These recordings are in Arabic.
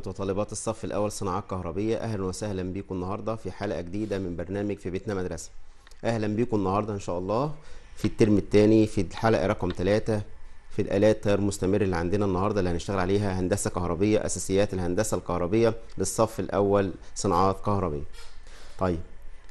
طلبة وطالبات الصف الأول صناعات كهربية أهلا وسهلا بيكم النهاردة في حلقة جديدة من برنامج في بيتنا مدرسة أهلا بيكم النهاردة إن شاء الله في الترم الثاني في الحلقة رقم ثلاثة في الآلات تيار مستمر اللي عندنا النهاردة اللي هنشتغل عليها هندسة كهربية أساسيات الهندسة الكهربية للصف الأول صناعات كهربية طيب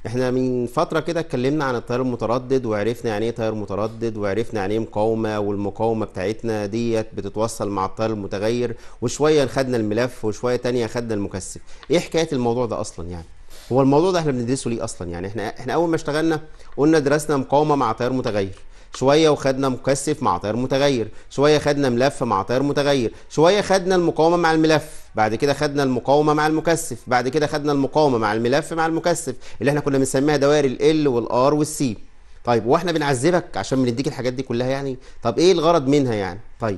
احنا من فتره كده اتكلمنا عن التيار المتردد وعرفنا يعني ايه تيار متردد وعرفنا يعني ايه مقاومه والمقاومه بتاعتنا ديت بتتوصل مع التيار المتغير وشويه خدنا الملف وشويه تانية خدنا المكثف ايه حكايه الموضوع ده اصلا يعني هو الموضوع ده احنا بندرسه ليه اصلا يعني احنا احنا اول ما اشتغلنا قلنا درسنا مقاومه مع تيار متغير شويه وخدنا مكثف مع تيار متغير شويه خدنا ملف مع تيار متغير شويه خدنا المقاومه مع الملف بعد كده خدنا المقاومه مع المكثف بعد كده خدنا المقاومه مع الملف مع المكثف اللي احنا كنا بنسميها دوائر ال ال والار والسي طيب واحنا بنعذبك عشان بنديك الحاجات دي كلها يعني طب ايه الغرض منها يعني طيب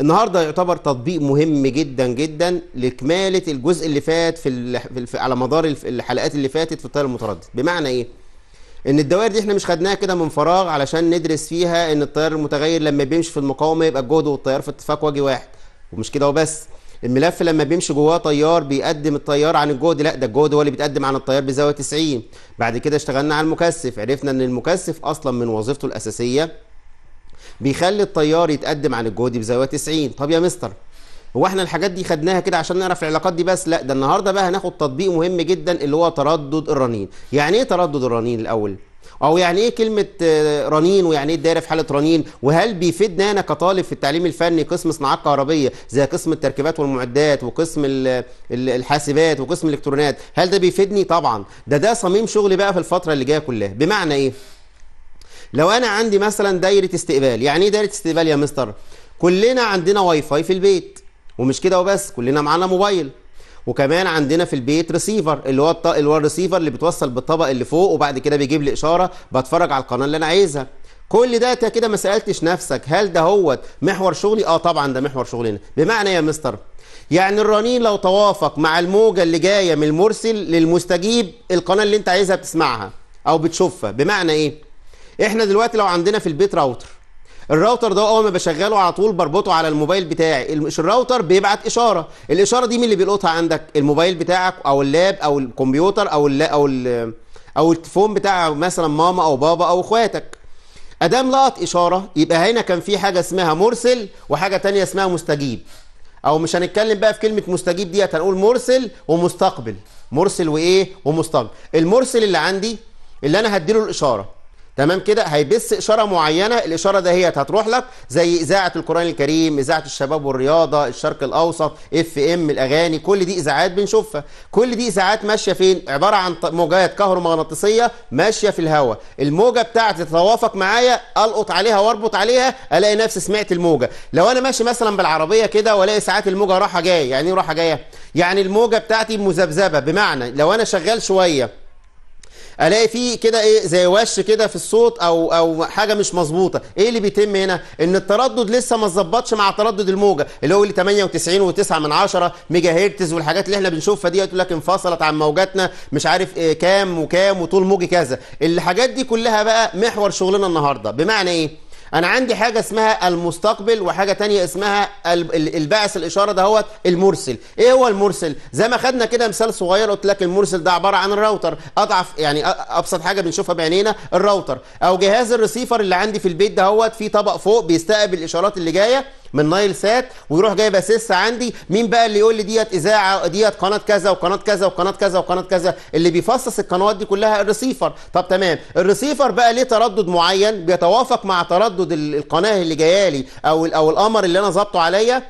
النهارده يعتبر تطبيق مهم جدا جدا لاكماله الجزء اللي فات في, في على مدار الحلقات اللي فاتت في التيار المتردد بمعنى ايه ان الدوائر دي احنا مش خدناها كده من فراغ علشان ندرس فيها ان التيار المتغير لما بيمشي في المقاومه يبقى الجهد والتيار في اتفاق وجه واحد ومش كده وبس الملف لما بيمشي جواه تيار بيقدم التيار عن الجهد لا ده الجهد هو اللي بيتقدم عن التيار بزاويه 90 بعد كده اشتغلنا على المكثف عرفنا ان المكثف اصلا من وظيفته الاساسيه بيخلي التيار يتقدم عن الجهد بزاويه 90 طب يا مستر هو احنا الحاجات دي خدناها كده عشان نعرف العلاقات دي بس لا ده النهارده بقى هناخد تطبيق مهم جدا اللي هو تردد الرنين يعني ايه تردد الرنين الاول او يعني ايه كلمه آه، رنين ويعني ايه الدايره في حاله رنين وهل بيفيدنا انا كطالب في التعليم الفني قسم صناعات كهربيه زي قسم التركيبات والمعدات وقسم الحاسبات وقسم الالكترونات هل ده بيفيدني طبعا ده ده صميم شغلي بقى في الفتره اللي جايه كلها بمعنى ايه لو انا عندي مثلا دايره استقبال يعني ايه دايره استقبال يا مستر كلنا عندنا واي فاي في البيت ومش كده وبس كلنا معانا موبايل وكمان عندنا في البيت ريسيفر اللي هو الط... اللي هو الريسيفر اللي بتوصل بالطبق اللي فوق وبعد كده بيجيب لي اشاره بتفرج على القناه اللي انا عايزها كل ده انت كده ما سالتش نفسك هل ده هو محور شغلي اه طبعا ده محور شغلنا بمعنى إيه يا مستر يعني الرنين لو توافق مع الموجه اللي جايه من المرسل للمستجيب القناه اللي انت عايزها بتسمعها او بتشوفها بمعنى ايه احنا دلوقتي لو عندنا في البيت راوتر الراوتر ده اول ما بشغله على طول بربطه على الموبايل بتاعي الراوتر بيبعت اشاره الاشاره دي مين اللي بيلقطها عندك الموبايل بتاعك او اللاب او الكمبيوتر او اللا او ال او التليفون بتاع مثلا ماما او بابا او اخواتك ادام لقط اشاره يبقى هنا كان في حاجه اسمها مرسل وحاجه تانية اسمها مستجيب او مش هنتكلم بقى في كلمه مستجيب ديت هنقول مرسل ومستقبل مرسل وايه ومستقبل المرسل اللي عندي اللي انا هديله الاشاره تمام كده هيبث اشاره معينه الاشاره دهيت هتروح لك زي اذاعه القران الكريم اذاعه الشباب والرياضه الشرق الاوسط اف ام الاغاني كل دي اذاعات بنشوفها كل دي اذاعات ماشيه فين عباره عن موجات كهرومغناطيسيه ماشيه في الهواء الموجه بتاعتي تتوافق معايا القط عليها واربط عليها الاقي نفسي سمعت الموجه لو انا ماشي مثلا بالعربيه كده والاقي ساعات الموجه رايحه جايه يعني ايه رايحه جايه يعني الموجه بتاعتي مذبذبه بمعنى لو انا شغال شويه الاقي فيه كده ايه زي وش كده في الصوت او او حاجه مش مظبوطه ايه اللي بيتم هنا ان التردد لسه ما اتظبطش مع تردد الموجه اللي هو اللي 98 و9 من 10 ميجا هرتز والحاجات اللي احنا بنشوفها دي يقول لك انفصلت عن موجاتنا مش عارف إيه كام وكام وطول موجي كذا الحاجات دي كلها بقى محور شغلنا النهارده بمعنى ايه انا عندي حاجه اسمها المستقبل وحاجه تانية اسمها الباعث الاشاره ده هو المرسل ايه هو المرسل زي ما خدنا كده مثال صغير قلت لك المرسل ده عباره عن الراوتر اضعف يعني ابسط حاجه بنشوفها بعينينا الراوتر او جهاز الريسيفر اللي عندي في البيت ده هو في طبق فوق بيستقبل الاشارات اللي جايه من نايل سات ويروح جايب اسيس عندي مين بقى اللي يقول لي ديت اذاعه ديت قناه كذا وقناه كذا وقناه كذا وقناه كذا اللي بيفصص القنوات دي كلها الريسيفر طب تمام الريسيفر بقى ليه تردد معين بيتوافق مع تردد القناه اللي جايه لي او او القمر اللي انا ظابطه عليا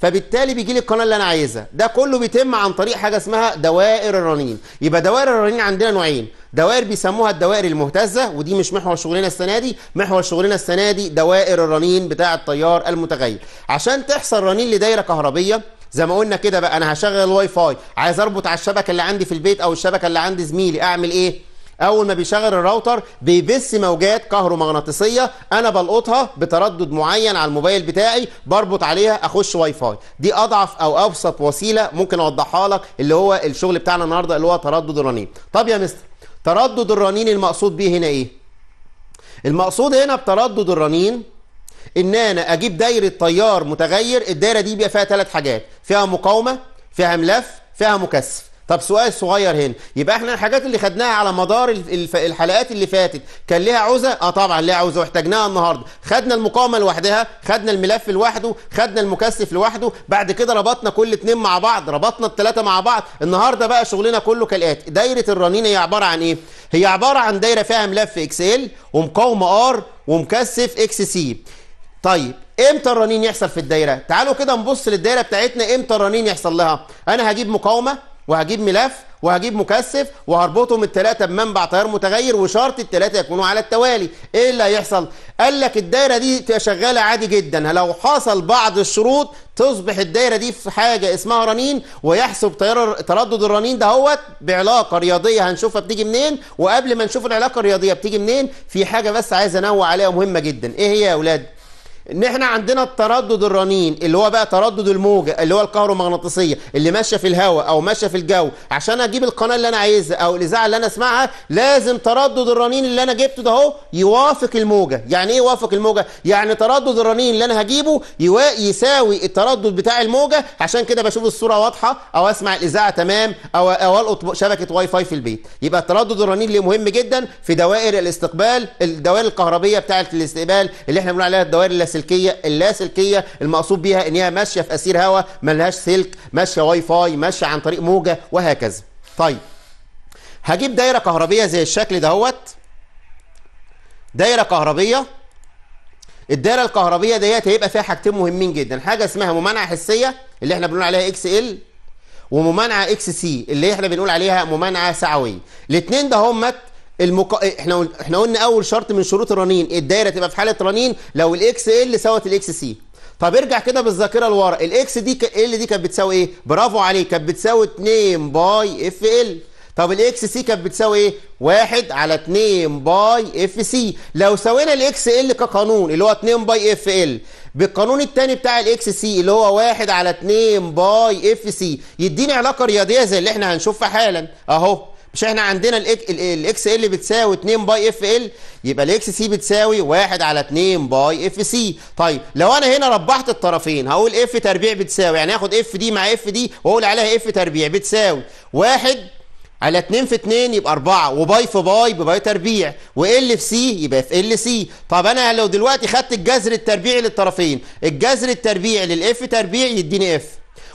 فبالتالي بيجي لي القناه اللي انا عايزها ده كله بيتم عن طريق حاجه اسمها دوائر الرنين يبقى دوائر الرنين عندنا نوعين دوائر بيسموها الدوائر المهتزه ودي مش محور شغلنا السنه دي محور شغلنا السنه دي دوائر الرنين بتاع التيار المتغير عشان تحصل رنين لدايره كهربيه زي ما قلنا كده بقى انا هشغل الواي فاي عايز اربط على الشبكه اللي عندي في البيت او الشبكه اللي عند زميلي اعمل ايه اول ما بيشغل الراوتر بيبث موجات كهرومغناطيسيه انا بلقطها بتردد معين على الموبايل بتاعي بربط عليها اخش واي فاي دي اضعف او ابسط وسيله ممكن اوضحها لك اللي هو الشغل بتاعنا النهارده اللي هو تردد الرنين طب يا مستر تردد الرنين المقصود بيه هنا ايه المقصود هنا بتردد الرنين ان انا اجيب دايره تيار متغير الدايره دي بيبقى فيها ثلاث حاجات فيها مقاومه فيها ملف فيها مكثف طب سؤال صغير هنا يبقى احنا الحاجات اللي خدناها على مدار الحلقات اللي فاتت كان ليها عوزه اه طبعا ليها عوزه واحتاجناها النهارده خدنا المقاومه لوحدها خدنا الملف لوحده خدنا المكثف لوحده بعد كده ربطنا كل اتنين مع بعض ربطنا الثلاثه مع بعض النهارده بقى شغلنا كله كالاتي دايره الرنين هي عباره عن ايه هي عباره عن دايره فيها ملف اكس ال ومقاومه ار ومكثف اكس سي طيب امتى الرنين يحصل في الدايره تعالوا كده نبص للدايره بتاعتنا امتى الرنين يحصل لها انا هجيب مقاومه وهجيب ملف وهجيب مكثف وهربطهم الثلاثه بمنبع تيار متغير وشرط الثلاثه يكونوا على التوالي ايه اللي هيحصل قال لك الدايره دي تبقى شغاله عادي جدا لو حصل بعض الشروط تصبح الدايره دي في حاجه اسمها رنين ويحسب تيار تردد الرنين ده هوت بعلاقه رياضيه هنشوفها بتيجي منين وقبل ما نشوف العلاقه الرياضيه بتيجي منين في حاجه بس عايز انوه عليها مهمه جدا ايه هي يا اولاد ان احنا عندنا التردد الرنين اللي هو بقى تردد الموجه اللي هو الكهرومغناطيسيه اللي ماشيه في الهواء او ماشيه في الجو عشان اجيب القناه اللي انا عايزها او الاذاعه اللي انا اسمعها لازم تردد الرنين اللي انا جبته ده اهو يوافق الموجه يعني ايه يوافق الموجه يعني تردد الرنين اللي انا هجيبه يساوي التردد بتاع الموجه عشان كده بشوف الصوره واضحه او اسمع الاذاعه تمام او او القط شبكه واي فاي في البيت يبقى التردد الرنين اللي مهم جدا في دوائر الاستقبال الدوائر الكهربيه بتاعه الاستقبال اللي احنا بنقول عليها الدوائر اللاسلكيه اللاسلكيه المقصود بيها ان هي ماشيه في اسير هواء ملهاش سلك ماشيه واي فاي ماشيه عن طريق موجه وهكذا طيب هجيب دايره كهربيه زي الشكل دهوت دايره كهربيه الدايره الكهربيه ديت هيبقى فيها حاجتين مهمين جدا حاجه اسمها ممانعه حسيه اللي احنا بنقول عليها اكس ال وممانعه اكس سي اللي احنا بنقول عليها ممانعه سعويه الاثنين دهمت المقا... إيه، احنا احنا قلنا اول شرط من شروط الرنين إيه، الدايره تبقى في حاله رنين لو الاكس ال سوت الاكس سي طب ارجع كده بالذاكره لورا الاكس دي ك... ال دي كانت بتساوي ايه برافو عليك كانت بتساوي 2 باي اف ال طب الاكس سي كانت بتساوي ايه 1 على 2 باي اف سي لو سوينا الاكس ال كقانون اللي هو 2 باي اف ال بالقانون الثاني بتاع الاكس سي اللي هو 1 على 2 باي اف سي يديني علاقه رياضيه زي اللي احنا هنشوفها حالا اهو مش احنا عندنا الاكس ال بتساوي 2 باي اف ال يبقى الاكس سي بتساوي 1 على 2 باي اف سي طيب لو انا هنا ربحت الطرفين هقول اف تربيع بتساوي يعني هاخد اف دي مع اف دي واقول عليها اف تربيع بتساوي 1 على 2 في 2 يبقى 4 وباي في باي بباي تربيع وال في سي يبقى في ال سي طب انا لو دلوقتي خدت الجذر التربيعي للطرفين الجذر التربيعي للاف تربيع يديني اف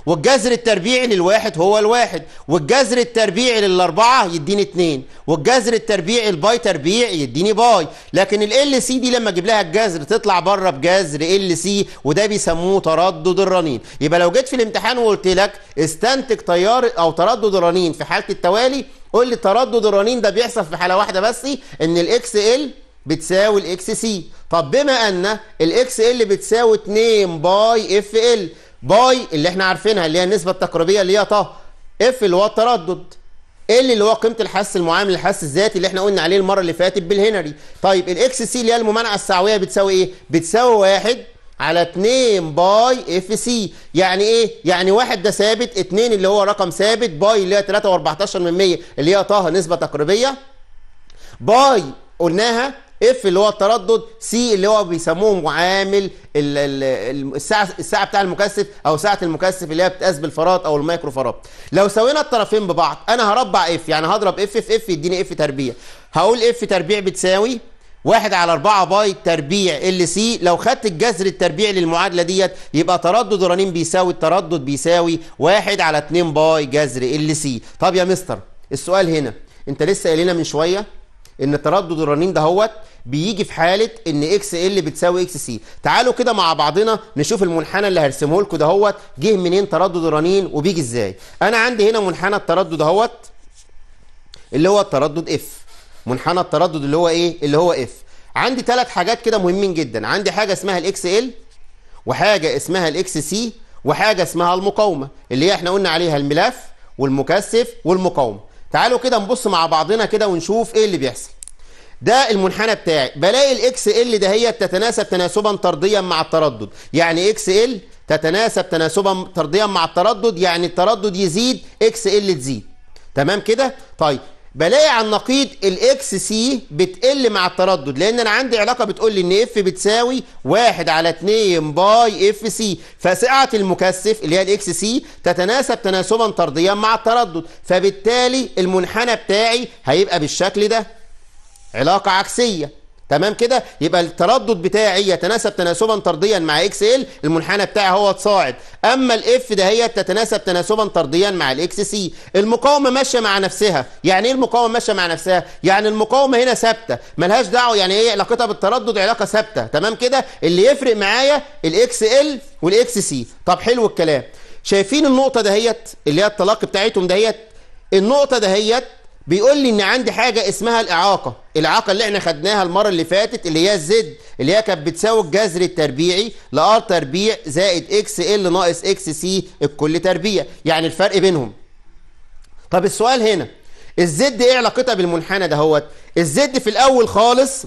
والجذر التربيعي للواحد هو الواحد والجذر التربيعي للاربعه يديني اتنين والجذر التربيعي الباي تربيع يديني باي لكن ال سي دي لما اجيب لها الجذر تطلع بره بجذر ال سي وده بيسموه تردد الرنين يبقى لو جيت في الامتحان وقلت لك استنتج تيار او تردد الرنين في حاله التوالي قول لي تردد الرنين ده بيحصل في حاله واحده بس ان الاكس ال بتساوي الاكس سي طب بما ان الاكس ال بتساوي 2 باي اف ال باي اللي احنا عارفينها اللي هي النسبه التقريبيه اللي هي طه اف اللي هو التردد ال اللي هو قيمه الحس المعامل الحس الذاتي اللي احنا قلنا عليه المره اللي فاتت بالهنري طيب الاكس سي اللي هي الممانعه السعويه بتساوي ايه بتساوي واحد على 2 باي اف سي يعني ايه يعني واحد ده ثابت 2 اللي هو رقم ثابت باي اللي هي 3 و14 من 100 اللي هي طه نسبه تقريبيه باي قلناها اف اللي هو التردد سي اللي هو بيسموه معامل الساعه الساعه بتاع المكثف او ساعه المكثف اللي هي بتقاس بالفراد او المايكرو فراد لو سوينا الطرفين ببعض انا هربع اف يعني هضرب اف في اف يديني اف تربيع هقول اف تربيع بتساوي واحد على أربعة باي تربيع ال سي لو خدت الجذر التربيعي للمعادلة ديت يبقى تردد رنين بيساوي التردد بيساوي واحد على اتنين باي جذر ال سي طب يا مستر السؤال هنا انت لسه قايل لنا من شويه ان تردد الرنين ده هوت بيجي في حاله ان اكس ال بتساوي اكس سي تعالوا كده مع بعضنا نشوف المنحنى اللي هرسمه لكم ده هوت جه منين تردد الرنين وبيجي ازاي انا عندي هنا منحنى التردد اهوت اللي هو التردد اف منحنى التردد اللي هو ايه اللي هو اف عندي ثلاث حاجات كده مهمين جدا عندي حاجه اسمها الاكس ال وحاجه اسمها الاكس سي وحاجه اسمها المقاومه اللي هي احنا قلنا عليها الملف والمكثف والمقاومه تعالوا كده نبص مع بعضنا كده ونشوف ايه اللي بيحصل ده المنحنى بتاعي بلاقي الاكس ال دهيت تتناسب تناسبا طرديا مع التردد يعني اكس ال تتناسب تناسبا طرديا مع التردد يعني التردد يزيد اكس ال تزيد تمام كده طيب بلاقي على النقيض الاكس سي بتقل مع التردد لان انا عندي علاقه بتقول لي ان اف بتساوي 1 على 2 باي اف سي فسعه المكثف اللي هي الاكس سي تتناسب تناسبا طرديا مع التردد فبالتالي المنحنى بتاعي هيبقى بالشكل ده علاقه عكسيه تمام كده يبقى التردد بتاعي يتناسب تناسبا طرديا مع اكس ال المنحنى بتاعي هو صاعد اما الاف دهيت تتناسب تناسبا طرديا مع الاكس سي المقاومه ماشيه مع نفسها يعني ايه المقاومه ماشيه مع نفسها يعني المقاومه هنا ثابته ملهاش دعوه يعني ايه علاقتها بالتردد علاقه ثابته تمام كده اللي يفرق معايا الاكس ال والاكس سي طب حلو الكلام شايفين النقطه دهيت اللي هي التلاقي بتاعتهم دهيت النقطه دهيت بيقول لي ان عندي حاجه اسمها الاعاقه الاعاقه اللي احنا خدناها المره اللي فاتت اللي هي الزد اللي هي كانت بتساوي الجذر التربيعي لار تربيع زائد اكس ال ناقص اكس سي الكل تربيع يعني الفرق بينهم طب السؤال هنا الزد ايه علاقتها بالمنحنى دهوت الزد في الاول خالص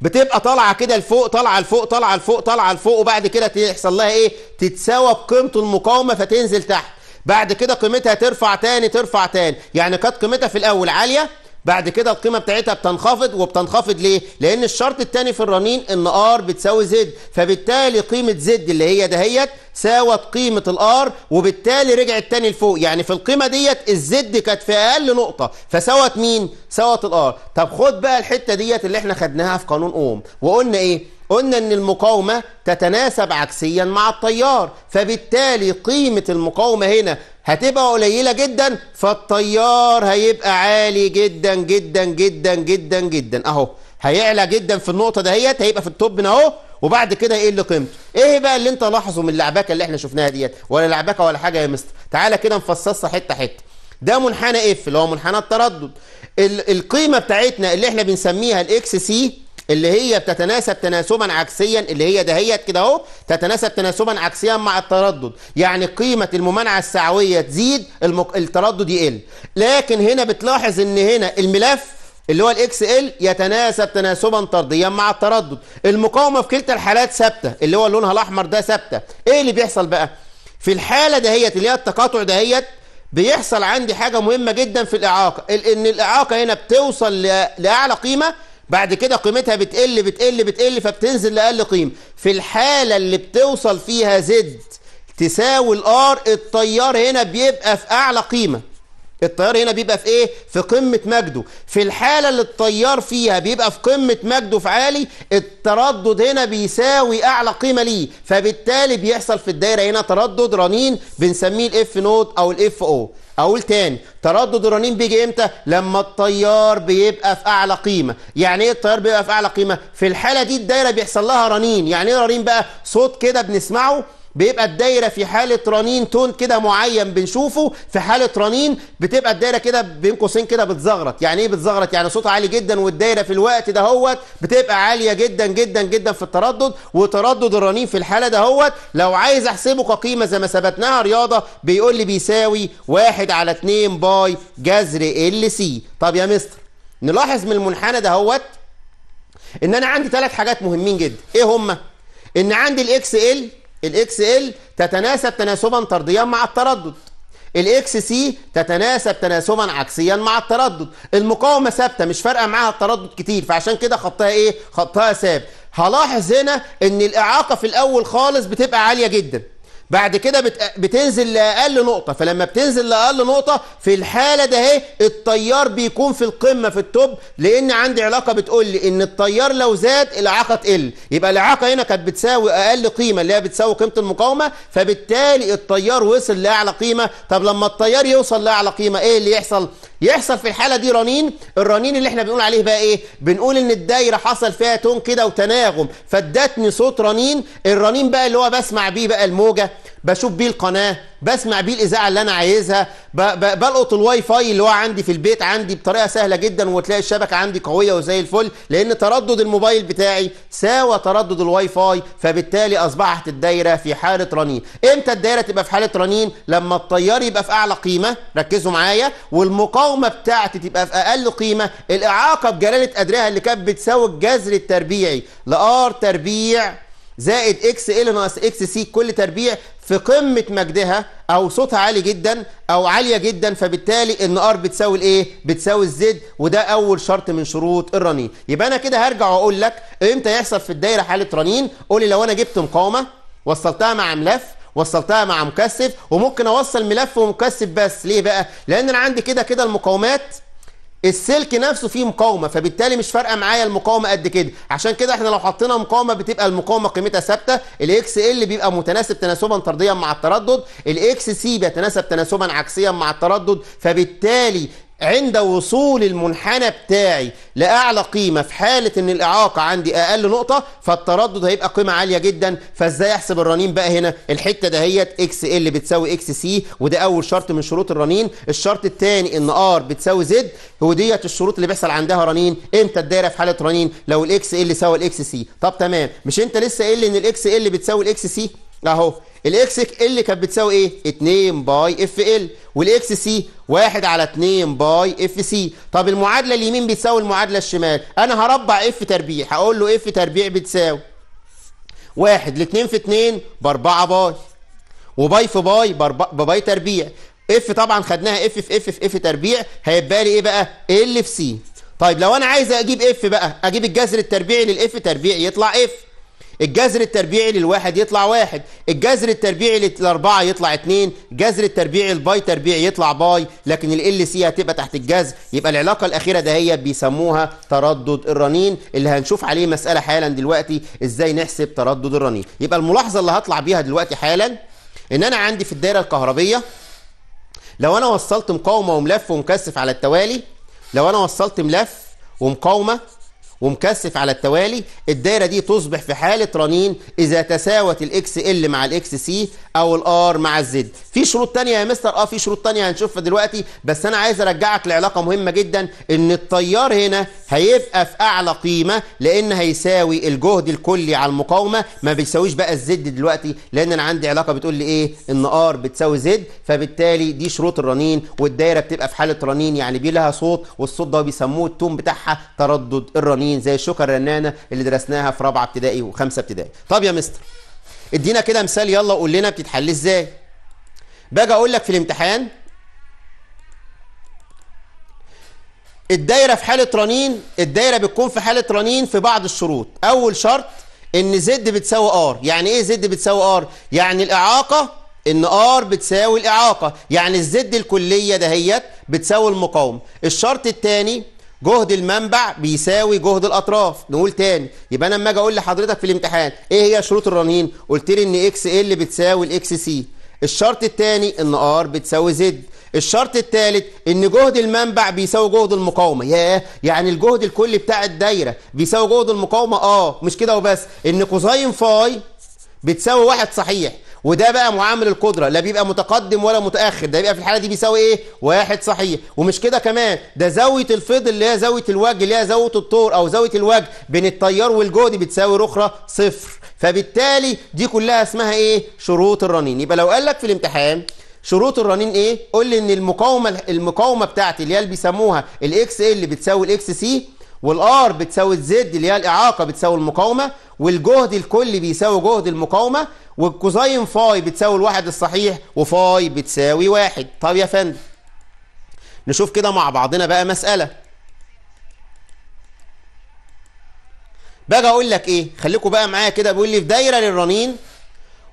بتبقى طالعه كده لفوق طالعه لفوق طالعه لفوق طالعه لفوق وبعد كده تحصل لها ايه تتساوى بقيمته المقاومه فتنزل تحت بعد كده قيمتها ترفع تاني ترفع تاني يعني كانت قيمتها في الاول عاليه بعد كده القيمه بتاعتها بتنخفض وبتنخفض ليه لان الشرط الثاني في الرنين ان ار بتساوي زد فبالتالي قيمه زد اللي هي دهيت ساوت قيمه الار وبالتالي رجعت تاني لفوق يعني في القيمه ديت الزد كانت في اقل نقطه فسوت مين سوت الار طب خد بقى الحته ديت اللي احنا خدناها في قانون اوم وقلنا ايه قلنا ان المقاومة تتناسب عكسيا مع التيار فبالتالي قيمة المقاومة هنا هتبقى قليلة جدا فالتيار هيبقى عالي جدا جدا جدا جدا جدا اهو هيعلى جدا في النقطة دهيت هيبقى في التوب من اهو وبعد كده ايه اللي قيمته ايه بقى اللي انت لاحظه من اللعباكه اللي احنا شفناها ديت ولا لعباكه ولا حاجه يا مستر تعالى كده نفصصها حته حته ده منحنى اف إيه؟ اللي هو منحنى التردد القيمه بتاعتنا اللي احنا بنسميها الاكس سي اللي هي بتتناسب تناسبا عكسيا اللي هي دهيت كده اهو تتناسب تناسبا عكسيا مع التردد يعني قيمه الممانعه السعويه تزيد المك... التردد يقل لكن هنا بتلاحظ ان هنا الملف اللي هو الاكس ال يتناسب تناسبا طرديا مع التردد المقاومه في كلتا الحالات ثابته اللي هو لونها الاحمر ده ثابته ايه اللي بيحصل بقى في الحاله دهيت اللي هي التقاطع دهيت بيحصل عندي حاجه مهمه جدا في الاعاقه ان الاعاقه هنا بتوصل لاعلى قيمه بعد كده قيمتها بتقل بتقل بتقل فبتنزل لأقل قيمة في الحالة اللي بتوصل فيها زد تساوي الار التيار هنا بيبقى في أعلى قيمة التيار هنا بيبقى في ايه في قمه مجده في الحاله اللي التيار فيها بيبقى في قمه مجده في عالي التردد هنا بيساوي اعلى قيمه ليه فبالتالي بيحصل في الدايره هنا تردد رنين بنسميه الاف نوت او الاف او اقول تاني تردد الرنين بيجي امتى لما التيار بيبقى في اعلى قيمه يعني ايه التيار بيبقى في اعلى قيمه في الحاله دي الدايره بيحصل لها رنين يعني ايه رنين بقى صوت كده بنسمعه بيبقى الدايره في حاله رنين تون كده معين بنشوفه في حاله رنين بتبقى الدايره كده بين قوسين كده بتزغرط يعني ايه بتزغرط يعني صوتها عالي جدا والدايره في الوقت دهوت بتبقى عاليه جدا جدا جدا في التردد وتردد الرنين في الحاله دهوت لو عايز احسبه كقيمه زي ما ثبتناها رياضه بيقول لي بيساوي 1 على 2 باي جذر ال سي طب يا مستر نلاحظ من المنحنى دهوت ان انا عندي ثلاث حاجات مهمين جدا ايه هما ان عندي الاكس ال الاكس ال تتناسب تناسبا طرديا مع التردد الاكس سي تتناسب تناسبا عكسيا مع التردد المقاومه ثابته مش فارقه معاها التردد كتير فعشان كده خطها ايه خطها ثابت هلاحظ هنا ان الاعاقه في الاول خالص بتبقى عاليه جدا بعد كده بت... بتنزل لاقل نقطه فلما بتنزل لاقل نقطه في الحاله ده اهي التيار بيكون في القمه في التوب لان عندي علاقه بتقول لي ان التيار لو زاد الاعاقه تقل يبقى الاعاقه هنا كانت بتساوي اقل قيمه اللي هي بتساوي قيمه المقاومه فبالتالي التيار وصل لاعلى قيمه طب لما التيار يوصل لاعلى قيمه ايه اللي يحصل يحصل في الحاله دي رنين الرنين اللي احنا بنقول عليه بقى ايه بنقول ان الدايره حصل فيها تون كده وتناغم فادتني صوت رنين الرنين بقى اللي هو بسمع بيه بقى الموجه بشوف بيه القناه بسمع بيه الاذاعه اللي انا عايزها بلقط الواي فاي اللي هو عندي في البيت عندي بطريقه سهله جدا وتلاقي الشبكه عندي قويه وزي الفل لان تردد الموبايل بتاعي ساوى تردد الواي فاي فبالتالي اصبحت الدايره في حاله رنين امتى الدايره تبقى في حاله رنين لما الطيار يبقى في اعلى قيمه ركزوا معايا والمقاومه بتاعتي تبقى في اقل قيمه الاعاقه بجلاله قدرها اللي كانت بتساوي الجذر التربيعي لار تربيع زائد اكس ال ناقص اكس سي كل تربيع في قمه مجدها او صوتها عالي جدا او عاليه جدا فبالتالي ان ار بتساوي الايه بتساوي الزد وده اول شرط من شروط الرنين يبقى انا كده هرجع واقول لك امتى يحصل في الدايره حاله رنين قول لي لو انا جبت مقاومه وصلتها مع ملف وصلتها مع مكثف وممكن اوصل ملف ومكثف بس ليه بقى لان انا عندي كده كده المقاومات السلك نفسه فيه مقاومه فبالتالي مش فارقه معايا المقاومه قد كده عشان كده احنا لو حطينا مقاومه بتبقى المقاومه قيمتها ثابته الاكس ال بيبقى متناسب تناسبا طرديا مع التردد الاكس سي بيتناسب تناسبا عكسيا مع التردد فبالتالي عند وصول المنحنى بتاعي لأعلى قيمة في حالة إن الإعاقة عندي أقل نقطة فالتردد هيبقى قيمة عالية جدا فإزاي أحسب الرنين بقى هنا الحتة دهيت إكس ال بتساوي إكس سي وده أول شرط من شروط الرنين الشرط الثاني إن آر بتساوي زد وديت الشروط اللي بيحصل عندها رنين إمتى الدايرة في حالة رنين لو الإكس ال ساوى الإكس سي طب تمام مش أنت لسه قايل لي إن الإكس ال بتساوي الإكس سي أهو الاكس ال كانت بتساوي ايه 2 باي اف ال والاكس سي 1 على 2 باي اف سي طب المعادله اليمين بتساوي المعادله الشمال انا هربع اف تربيع هقول له اف تربيع بتساوي 1 ل 2 في 2 ب 4 باي وباي في باي بباي تربيع اف طبعا خدناها اف في اف في اف تربيع هيبقى لي ايه بقى ال في سي طيب لو انا عايز اجيب اف بقى اجيب الجذر التربيعي للاف تربيع يطلع اف الجذر التربيعي للواحد يطلع واحد الجذر التربيعي للأربعة يطلع اتنين جذر التربيعي الباي تربيعي يطلع باي لكن ال سي هتبقى تحت الجذر يبقى العلاقة الأخيرة ده هي بيسموها تردد الرنين اللي هنشوف عليه مسألة حالا دلوقتي ازاي نحسب تردد الرنين يبقى الملاحظة اللي هطلع بيها دلوقتي حالا ان انا عندي في الدائرة الكهربية لو انا وصلت مقاومة وملف ومكثف على التوالي لو انا وصلت ملف ومقاومة ومكثف على التوالي الدايره دي تصبح في حاله رنين اذا تساوت الاكس ال مع الاكس سي او الار مع الزد في شروط تانية يا مستر اه في شروط تانية هنشوفها دلوقتي بس انا عايز ارجعك لعلاقه مهمه جدا ان التيار هنا هيبقى في اعلى قيمه لان هيساوي الجهد الكلي على المقاومه ما بيساويش بقى الزد دلوقتي لان انا عندي علاقه بتقول لي ايه ان ار بتساوي زد فبالتالي دي شروط الرنين والدايره بتبقى في حاله رنين يعني بيلها لها صوت والصوت ده بيسموه التون بتاعها تردد الرنين مين زي الشوكه الرنانه اللي درسناها في رابعه ابتدائي وخمسه ابتدائي طب يا مستر ادينا كده مثال يلا قول لنا بتتحل ازاي باجي اقول لك في الامتحان الدايره في حاله رنين الدايره بتكون في حاله رنين في بعض الشروط اول شرط ان زد بتساوي ار يعني ايه زد بتساوي ار يعني الاعاقه ان ار بتساوي الاعاقه يعني الزد الكليه دهيت بتساوي المقاومه الشرط الثاني جهد المنبع بيساوي جهد الاطراف نقول تاني يبقى انا لما اجي اقول لحضرتك في الامتحان ايه هي شروط الرنين قلت لي ان اكس ال بتساوي الاكس سي الشرط الثاني ان ار بتساوي زد الشرط الثالث ان جهد المنبع بيساوي جهد المقاومه ياه يعني الجهد الكلي بتاع الدايره بيساوي جهد المقاومه اه مش كده وبس ان كوزين فاي بتساوي واحد صحيح وده بقى معامل القدره لا بيبقى متقدم ولا متاخر ده بيبقى في الحاله دي بيساوي ايه واحد صحيح ومش كده كمان ده زاويه الفيض اللي هي زاويه الوجه اللي هي زاويه الطور او زاويه الوجه بين التيار والجهد بتساوي رخره صفر فبالتالي دي كلها اسمها ايه شروط الرنين يبقى لو قال لك في الامتحان شروط الرنين ايه قول لي ان المقاومه المقاومه بتاعتي اللي هي اللي بيسموها الاكس ال بتساوي الاكس سي والار بتساوي الزد اللي هي الاعاقه بتساوي المقاومه والجهد الكلي بيساوي جهد المقاومه والكوزين فاي بتساوي الواحد الصحيح وفاي بتساوي واحد طب يا فندم نشوف كده مع بعضنا بقى مساله باجي اقول لك ايه خليكم بقى معايا كده بيقول لي في دايره للرنين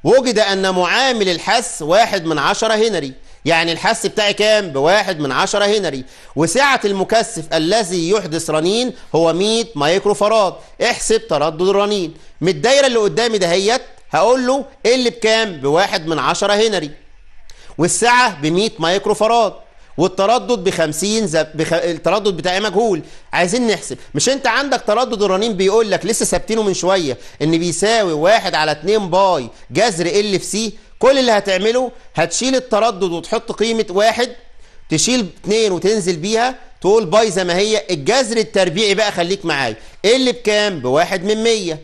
وجد ان معامل الحس واحد من عشرة هنري يعني الحس بتاعي كام بواحد من عشرة هنري وسعة المكثف الذي يحدث رنين هو 100 مايكرو فراد احسب تردد الرنين من الدايرة اللي قدامي دهيت هقول له إيه اللي بكام بواحد من عشرة هنري والسعة ب 100 مايكرو فراد والتردد ب 50 زب... بخ... التردد بتاعي مجهول عايزين نحسب مش انت عندك تردد الرنين بيقول لك لسه ثابتينه من شويه ان بيساوي 1 على 2 باي جذر ال في سي كل اللي هتعمله هتشيل التردد وتحط قيمة واحد تشيل اتنين وتنزل بيها تقول باي زي ما هي الجذر التربيعي بقى خليك معايا اللي بكام بواحد من مية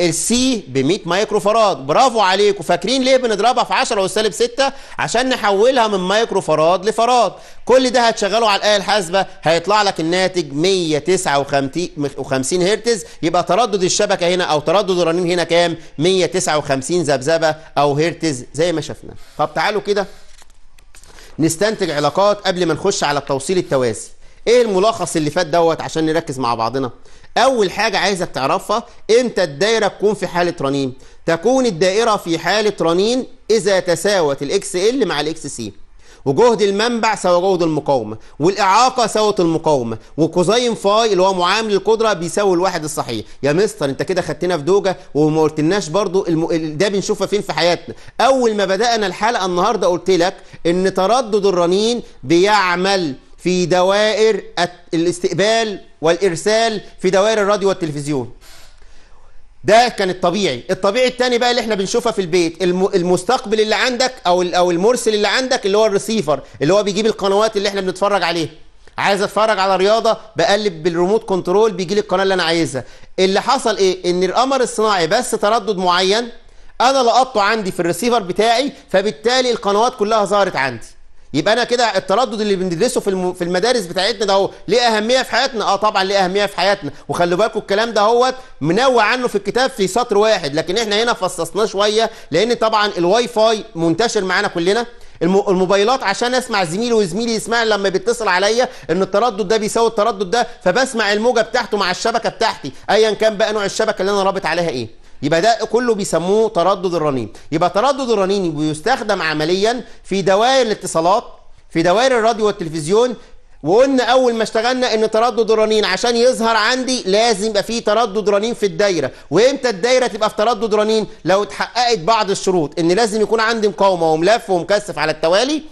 السي ب 100 مايكرو فراد برافو عليكم فاكرين ليه بنضربها في 10 والسالب 6 عشان نحولها من مايكرو فراد لفراد كل ده هتشغله على الاله الحاسبه هيطلع لك الناتج 159 هرتز يبقى تردد الشبكه هنا او تردد الرنين هنا كام 159 ذبذبه او هرتز زي ما شفنا طب تعالوا كده نستنتج علاقات قبل ما نخش على التوصيل التوازي ايه الملخص اللي فات دوت عشان نركز مع بعضنا اول حاجه عايزك تعرفها امتى الدايره تكون في حاله رنين تكون الدائره في حاله رنين اذا تساوت الاكس ال مع الاكس سي وجهد المنبع سوى جهد المقاومة والإعاقة سوت المقاومة وكوزين فاي اللي هو معامل القدرة بيساوي الواحد الصحيح يا مستر انت كده خدتنا في دوجة وما قلتلناش برضو الم... ده بنشوفها فين في حياتنا أول ما بدأنا الحلقة النهاردة قلت لك إن تردد الرنين بيعمل في دوائر الاستقبال والإرسال في دوائر الراديو والتلفزيون ده كان الطبيعي الطبيعي الثاني بقى اللي احنا بنشوفها في البيت المستقبل اللي عندك او او المرسل اللي عندك اللي هو الريسيفر اللي هو بيجيب القنوات اللي احنا بنتفرج عليها عايز اتفرج على رياضه بقلب بالريموت كنترول بيجي لي القناه اللي انا عايزها اللي حصل ايه ان القمر الصناعي بس تردد معين انا لقطته عندي في الريسيفر بتاعي فبالتالي القنوات كلها ظهرت عندي يبقى انا كده التردد اللي بندرسه في في المدارس بتاعتنا ده هو ليه اهميه في حياتنا اه طبعا ليه اهميه في حياتنا وخلوا بالكم الكلام ده هو منوع عنه في الكتاب في سطر واحد لكن احنا هنا فصصناه شويه لان طبعا الواي فاي منتشر معانا كلنا الموبايلات عشان اسمع زميلي وزميلي يسمع لما بيتصل عليا ان التردد ده بيساوي التردد ده فبسمع الموجه بتاعته مع الشبكه بتاعتي ايا كان بقى نوع الشبكه اللي انا رابط عليها ايه يبقى ده كله بيسموه تردد الرنين يبقى تردد الرنين بيستخدم عمليا في دوائر الاتصالات في دوائر الراديو والتلفزيون وقلنا اول ما اشتغلنا ان تردد الرنين عشان يظهر عندي لازم يبقى في تردد رنين في الدايره وامتى الدايره تبقى في تردد رنين لو اتحققت بعض الشروط ان لازم يكون عندي مقاومه وملف ومكثف على التوالي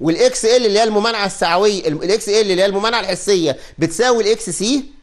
والاكس ال اللي هي الممانعه السعويه الاكس ال اللي هي الممانعه الحسيه بتساوي الاكس سي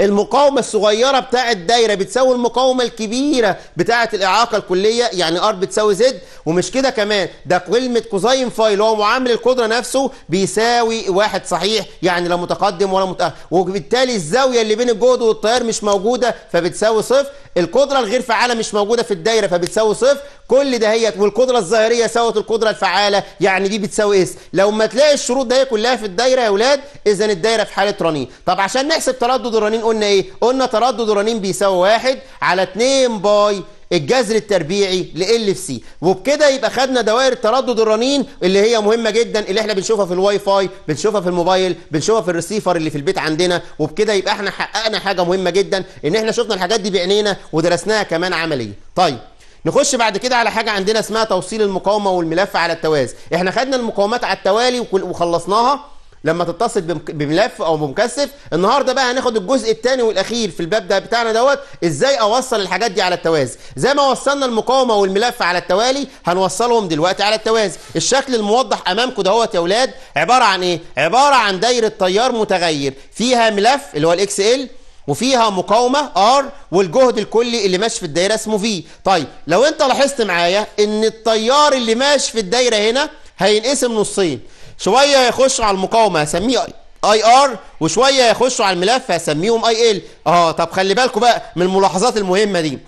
المقاومة الصغيرة بتاعة الدايرة بتساوي المقاومة الكبيرة بتاعة الإعاقة الكلية يعني ار بتساوي زد ومش كده كمان ده كلمة كوزين فاي اللي هو معامل القدرة نفسه بيساوي واحد صحيح يعني لا متقدم ولا متأخر وبالتالي الزاوية اللي بين الجهد والتيار مش موجودة فبتساوي صفر القدرة الغير فعالة مش موجودة في الدايرة فبتساوي صفر كل ده هيت والقدرة الظاهرية ساوت القدرة الفعالة يعني دي بتساوي اس لو ما تلاقي الشروط ده كلها في الدايرة يا اولاد اذا الدايرة في حالة رنين طب عشان نحسب تردد الرنين الرنين قلنا ايه قلنا تردد الرنين بيساوي واحد على 2 باي الجذر التربيعي ل اف سي وبكده يبقى خدنا دوائر تردد الرنين اللي هي مهمه جدا اللي احنا بنشوفها في الواي فاي بنشوفها في الموبايل بنشوفها في الريسيفر اللي في البيت عندنا وبكده يبقى احنا حققنا حاجه مهمه جدا ان احنا شفنا الحاجات دي بعينينا ودرسناها كمان عمليا طيب نخش بعد كده على حاجه عندنا اسمها توصيل المقاومه والملف على التوازي احنا خدنا المقاومات على التوالي وخلصناها لما تتصل بملف او بمكثف النهارده بقى هناخد الجزء الثاني والاخير في الباب ده بتاعنا دوت ازاي اوصل الحاجات دي على التوازي زي ما وصلنا المقاومه والملف على التوالي هنوصلهم دلوقتي على التوازي الشكل الموضح امامكم دوت يا اولاد عباره عن ايه عباره عن دايره تيار متغير فيها ملف اللي هو الاكس ال وفيها مقاومه ار والجهد الكلي اللي ماشي في الدايره اسمه في طيب لو انت لاحظت معايا ان التيار اللي ماشي في الدايره هنا هينقسم نصين شويه يخشوا على المقاومه هسميه اي ار وشويه يخشوا على الملف هسميهم اي ال اه طب خلي بالكم بقى من الملاحظات المهمه دي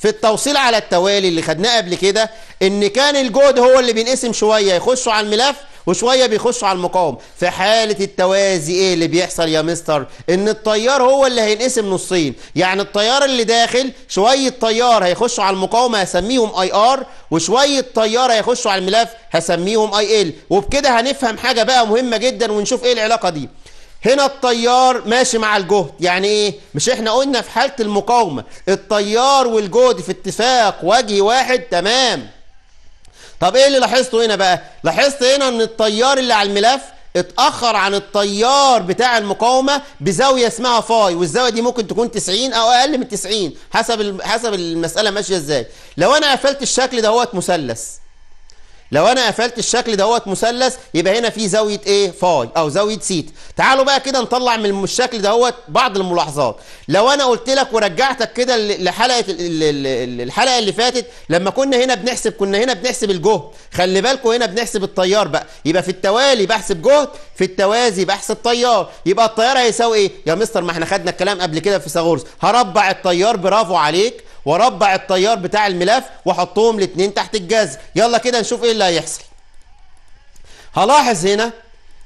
في التوصيل على التوالي اللي خدناه قبل كده ان كان الجهد هو اللي بينقسم شويه يخشوا على الملف وشويه بيخشوا على المقاوم في حاله التوازي ايه اللي بيحصل يا مستر ان التيار هو اللي هينقسم نصين يعني التيار اللي داخل شويه تيار هيخشوا على المقاومه هسميهم اي ار وشويه تيار هيخشوا على الملف هسميهم اي ال وبكده هنفهم حاجه بقى مهمه جدا ونشوف ايه العلاقه دي هنا الطيار ماشي مع الجهد يعني ايه مش احنا قلنا في حالة المقاومة الطيار والجهد في اتفاق وجه واحد تمام طب ايه اللي لاحظته هنا بقى لاحظت هنا ان الطيار اللي على الملف اتأخر عن الطيار بتاع المقاومة بزاوية اسمها فاي والزاوية دي ممكن تكون 90 أو أقل من 90 حسب حسب المسألة ماشية ازاي لو أنا قفلت الشكل ده هوت مثلث لو انا قفلت الشكل دوت مثلث يبقى هنا في زاويه ايه فاي او زاويه سيتا تعالوا بقى كده نطلع من الشكل دوت بعض الملاحظات لو انا قلت لك ورجعتك كده لحلقه الحلقه اللي فاتت لما كنا هنا بنحسب كنا هنا بنحسب الجهد خلي بالكوا هنا بنحسب التيار بقى يبقى في التوالي بحسب جهد في التوازي بحسب تيار يبقى التيار هيساوي ايه يا مستر ما احنا خدنا الكلام قبل كده في فيثاغورس هربع التيار برافو عليك واربع التيار بتاع الملف واحطهم الاثنين تحت الجاز يلا كده نشوف ايه اللي هيحصل هلاحظ هنا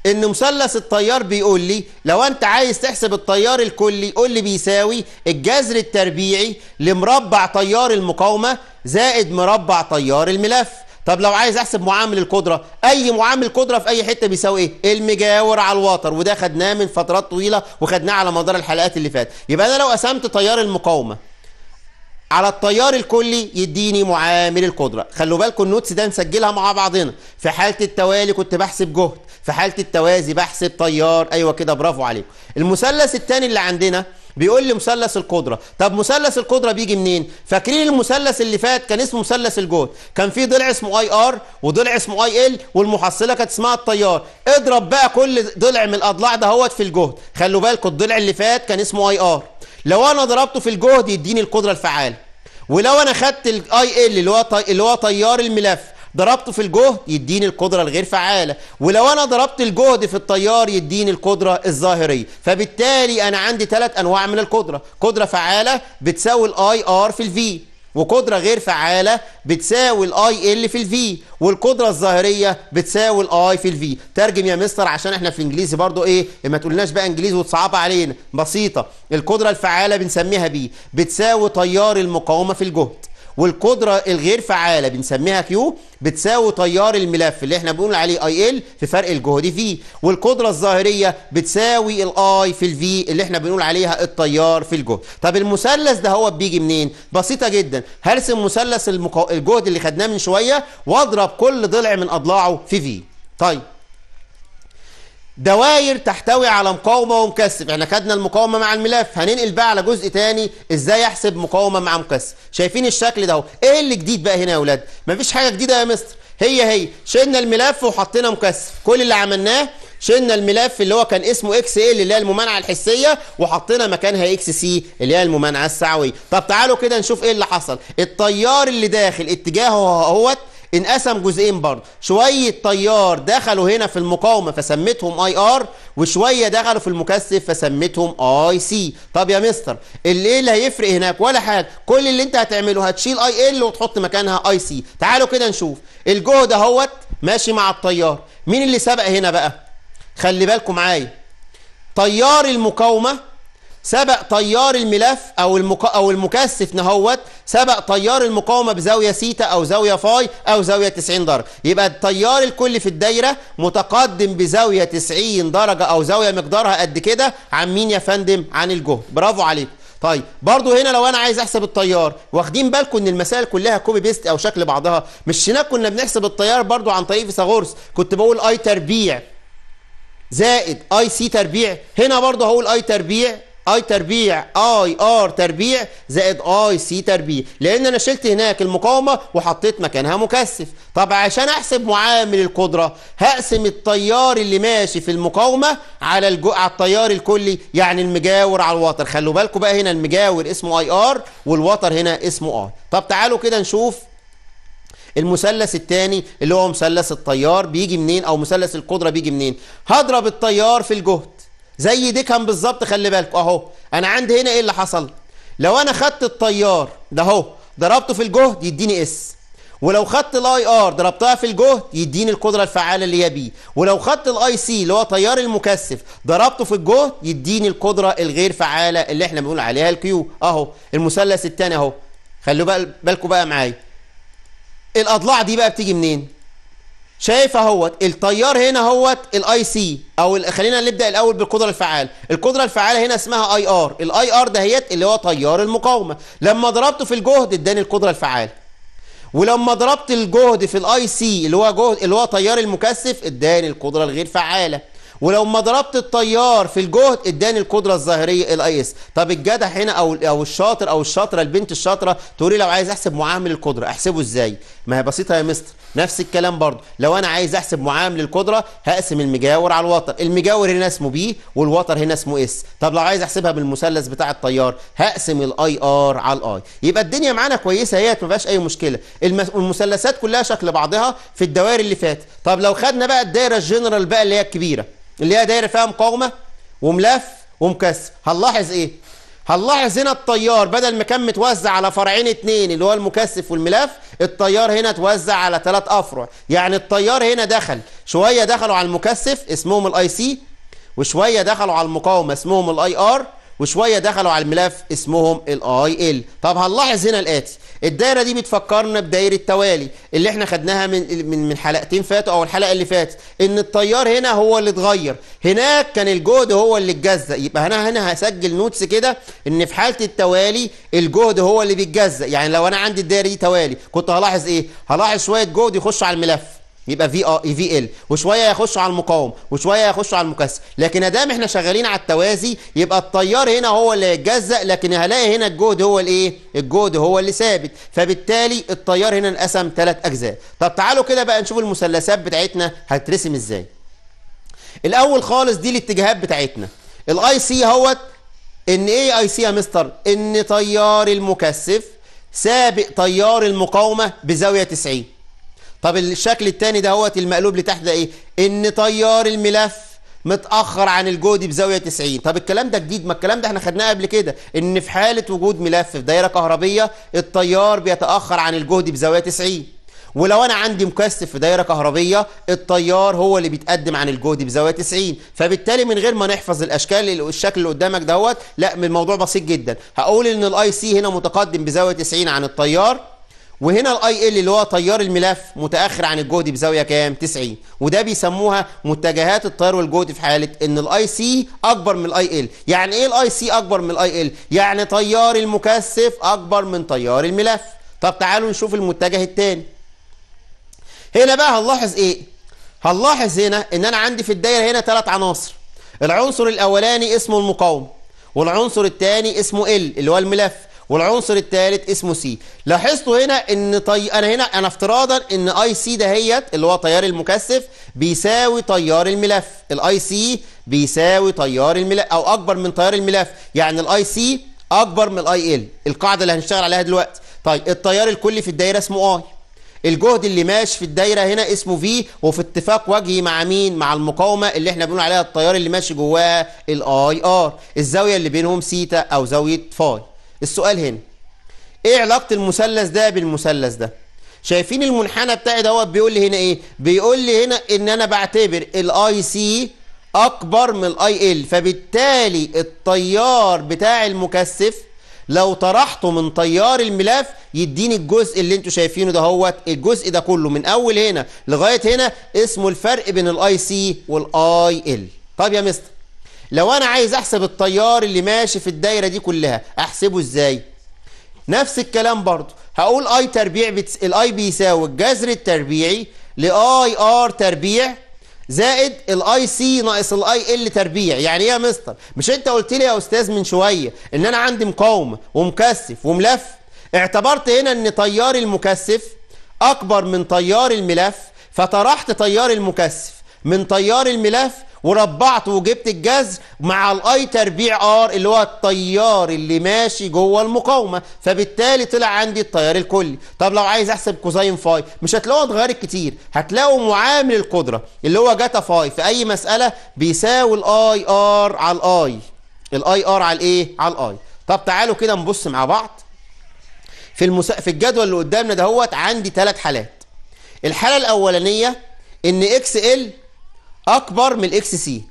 ان مثلث التيار بيقول لي لو انت عايز تحسب التيار الكلي قول لي بيساوي الجذر التربيعي لمربع تيار المقاومه زائد مربع تيار الملف طب لو عايز احسب معامل القدره اي معامل قدره في اي حته بيساوي ايه المجاور على الوتر وده خدناه من فترات طويله وخدناه على مدار الحلقات اللي فاتت يبقى انا لو قسمت تيار المقاومه على التيار الكلي يديني معامل القدرة خلوا بالكم النوتس ده نسجلها مع بعضنا في حالة التوالي كنت بحسب جهد في حالة التوازي بحسب تيار أيوة كده برافو عليكم المثلث الثاني اللي عندنا بيقول لي مثلث القدرة طب مثلث القدرة بيجي منين فاكرين المثلث اللي فات كان اسمه مثلث الجهد كان في ضلع اسمه اي ار وضلع اسمه اي ال والمحصلة كانت اسمها التيار اضرب بقى كل ضلع من الاضلاع دهوت في الجهد خلوا بالكم الضلع اللي فات كان اسمه اي ار لو انا ضربته في الجهد يديني القدره الفعاله ولو انا خدت الاي ال اللي هو طي... اللي هو تيار الملف ضربته في الجهد يديني القدره الغير فعاله ولو انا ضربت الجهد في التيار يديني القدره الظاهريه فبالتالي انا عندي ثلاث انواع من القدره قدره فعاله بتساوي الاي ار في الفي وقدرة غير فعالة بتساوي الاي ال في الفي والقدرة الظاهرية بتساوي الاي في الفي ترجم يا مستر عشان احنا في الانجليزي برضو ايه ما تقولناش بقى انجليزي وتصعبها علينا بسيطة القدرة الفعالة بنسميها بي بتساوي تيار المقاومة في الجهد والقدره الغير فعاله بنسميها كيو بتساوي تيار الملف اللي احنا بنقول عليه اي ال في فرق الجهد في والقدره الظاهريه بتساوي الاي في الفي اللي احنا بنقول عليها التيار في الجهد طب المثلث ده هو بيجي منين بسيطه جدا هرسم مثلث المكو... الجهد اللي خدناه من شويه واضرب كل ضلع من اضلاعه في في طيب دوائر تحتوي على مقاومة ومكثف احنا خدنا المقاومة مع الملف هننقل بقى على جزء تاني ازاي احسب مقاومة مع مكثف شايفين الشكل ده ايه اللي جديد بقى هنا يا اولاد مفيش حاجة جديدة يا مستر هي هي شلنا الملف وحطينا مكثف كل اللي عملناه شلنا الملف اللي هو كان اسمه اكس ال إيه، اللي هي الممانعه الحسيه وحطينا مكانها اكس سي اللي هي الممانعه السعويه طب تعالوا كده نشوف ايه اللي حصل التيار اللي داخل اتجاهه اهوت انقسم جزئين برضه شويه طيار دخلوا هنا في المقاومه فسميتهم اي ار وشويه دخلوا في المكثف فسميتهم اي سي طب يا مستر اللي ايه اللي هيفرق هناك ولا حاجه كل اللي انت هتعمله هتشيل اي ال وتحط مكانها اي سي تعالوا كده نشوف الجهد اهوت ماشي مع الطيار مين اللي سبق هنا بقى خلي بالكم معايا طيار المقاومه سبق طيار الملف او المك... او المكثف نهوت سبق طيار المقاومه بزاويه سيتا او زاويه فاي او زاويه 90 درجه يبقى التيار الكلي في الدايره متقدم بزاويه 90 درجه او زاويه مقدارها قد كده عن مين يا فندم عن الجهد برافو عليك طيب برضو هنا لو انا عايز احسب التيار واخدين بالكم ان المسائل كلها كوبي بيست او شكل بعضها مش هناك كنا بنحسب التيار برضو عن طريق فيثاغورس كنت بقول اي تربيع زائد اي سي تربيع هنا برضو هقول اي تربيع اي تربيع اي ار تربيع زائد اي سي تربيع لان انا شلت هناك المقاومه وحطيت مكانها مكثف طب عشان احسب معامل القدره هقسم التيار اللي ماشي في المقاومه على على التيار الكلي يعني المجاور على الوتر خلوا بالكم بقى هنا المجاور اسمه اي ار والوتر هنا اسمه اي طب تعالوا كده نشوف المثلث الثاني اللي هو مثلث التيار بيجي منين او مثلث القدره بيجي منين هضرب التيار في الجهد زي كان بالظبط خلي بالك اهو انا عندي هنا ايه اللي حصل لو انا خدت الطيار ده اهو ضربته في الجهد يديني اس ولو خدت الاي ار ضربتها في الجهد يديني القدره الفعاله اللي هي بي ولو خدت الاي سي اللي هو تيار المكثف ضربته في الجهد يديني القدره الغير فعاله اللي احنا بنقول عليها الكيو اهو المثلث الثاني اهو خلوا بالكم بقى معايا الاضلاع دي بقى بتيجي منين شايف اهوت التيار هنا اهوت الاي سي او خلينا نبدا الاول بالقدره الفعاله القدره الفعاله هنا اسمها اي ار الاي ار دهيت اللي هو تيار المقاومه لما ضربته في الجهد اداني القدره الفعاله ولما ضربت الجهد في الاي سي اللي هو جهد اللي هو تيار المكثف اداني القدره الغير فعاله ولو ما ضربت الطيار في الجهد اداني القدره الظاهريه الاي اس طب الجدع هنا او او الشاطر او الشاطره البنت الشاطره تقول لي لو عايز احسب معامل القدره احسبه ازاي ما هي بسيطه يا مستر نفس الكلام برضه لو انا عايز احسب معامل القدره هقسم المجاور على الوتر المجاور هنا اسمه بي والوتر هنا اسمه اس طب لو عايز احسبها بالمثلث بتاع الطيار هقسم الاي ار على الاي يبقى الدنيا معانا كويسه هي ما فيهاش اي مشكله المثلثات كلها شكل بعضها في الدوائر اللي فاتت طب لو خدنا بقى الدايره الجنرال بقى اللي هي الكبيره اللي هي دايره فيها مقاومه وملف ومكثف هنلاحظ ايه هنلاحظ هنا التيار بدل ما كان متوزع على فرعين اتنين اللي هو المكثف والملف التيار هنا اتوزع على تلات افرع يعني التيار هنا دخل شويه دخلوا على المكثف اسمهم الاي سي وشويه دخلوا على المقاومه اسمهم الاي ار وشويه دخلوا على الملف اسمهم الاي ال طب هنلاحظ هنا الاتي الدايره دي بتفكرنا بدايره توالي اللي احنا خدناها من من من حلقتين فاتوا او الحلقه اللي فاتت ان التيار هنا هو اللي اتغير هناك كان الجهد هو اللي اتجزأ يبقى انا هنا هسجل نوتس كده ان في حاله التوالي الجهد هو اللي بيتجزأ يعني لو انا عندي الدايره دي توالي كنت هلاحظ ايه هلاحظ شويه جهد يخش على الملف يبقى في اي في ال وشويه يخشوا على المقاوم وشويه يخشوا على المكثف لكن ما دام احنا شغالين على التوازي يبقى التيار هنا هو اللي هيتجزأ لكن هلاقي هنا الجهد هو الايه الجهد هو اللي ثابت فبالتالي التيار هنا انقسم ثلاث اجزاء طب تعالوا كده بقى نشوف المثلثات بتاعتنا هتترسم ازاي الاول خالص دي الاتجاهات بتاعتنا الاي سي اهوت ان ايه اي سي يا مستر ان تيار المكثف سابق تيار المقاومه بزاويه 90 طب الشكل الثاني ده هو المقلوب لتحت ده ايه ان تيار الملف متاخر عن الجهد بزاويه 90 طب الكلام ده جديد ما الكلام ده احنا خدناه قبل كده ان في حاله وجود ملف في دايره كهربيه التيار بيتاخر عن الجهد بزاويه 90 ولو انا عندي مكثف في دايره كهربيه التيار هو اللي بيتقدم عن الجهد بزاويه 90 فبالتالي من غير ما نحفظ الاشكال الشكل اللي قدامك دوت لا الموضوع بسيط جدا هقول ان الاي سي هنا متقدم بزاويه 90 عن التيار وهنا الاي ال اللي هو تيار الملف متاخر عن الجهد بزاويه كام 90 وده بيسموها متجهات التيار والجهد في حاله ان الاي سي اكبر من الاي ال يعني ايه الاي سي اكبر من الاي ال يعني تيار المكثف اكبر من تيار الملف طب تعالوا نشوف المتجه الثاني هنا بقى هنلاحظ ايه هنلاحظ هنا ان انا عندي في الدايره هنا ثلاث عناصر العنصر الاولاني اسمه المقاومه والعنصر الثاني اسمه ال اللي هو الملف والعنصر الثالث اسمه سي لاحظتوا هنا ان طي... انا هنا انا افتراضا ان اي سي دهيت اللي هو تيار المكثف بيساوي تيار الملف الاي سي بيساوي تيار الملف او اكبر من تيار الملف يعني الاي سي اكبر من الاي ال القاعده اللي هنشتغل عليها دلوقتي طيب التيار الكلي في الدايره اسمه اي الجهد اللي ماشي في الدايره هنا اسمه في وفي اتفاق وجهي مع مين مع المقاومه اللي احنا بنقول عليها التيار اللي ماشي جواها الاي ار الزاويه اللي بينهم سيتا او زاويه فاي السؤال هنا ايه علاقة المثلث ده بالمثلث ده شايفين المنحنى بتاعي دوت بيقول لي هنا ايه بيقول لي هنا ان انا بعتبر الاي سي اكبر من الاي ال فبالتالي التيار بتاع المكثف لو طرحته من تيار الملف يديني الجزء اللي انتوا شايفينه ده هوت الجزء ده كله من اول هنا لغايه هنا اسمه الفرق بين الاي سي والاي ال طب يا مستر لو انا عايز احسب التيار اللي ماشي في الدايره دي كلها احسبه ازاي نفس الكلام برضو هقول اي تربيع بتس... الاي بيساوي الجذر التربيعي لاي ار تربيع زائد الاي سي ناقص الاي ال تربيع يعني ايه يا مستر مش انت قلت لي يا استاذ من شويه ان انا عندي مقاومه ومكثف وملف اعتبرت هنا ان تيار المكثف اكبر من تيار الملف فطرحت تيار المكثف من تيار الملف وربعت وجبت الجذر مع الاي تربيع ار اللي هو التيار اللي ماشي جوه المقاومه فبالتالي طلع عندي التيار الكلي طب لو عايز احسب كوزين فاي مش هتلاقوها اتغيرت كتير هتلاقوا معامل القدره اللي هو جتا فاي في اي مساله بيساوي الاي ار على الاي الاي ار على الايه على الاي طب تعالوا كده نبص مع بعض في المسا... في الجدول اللي قدامنا دهوت عندي ثلاث حالات الحاله الاولانيه ان اكس ال اكبر من الاكس سي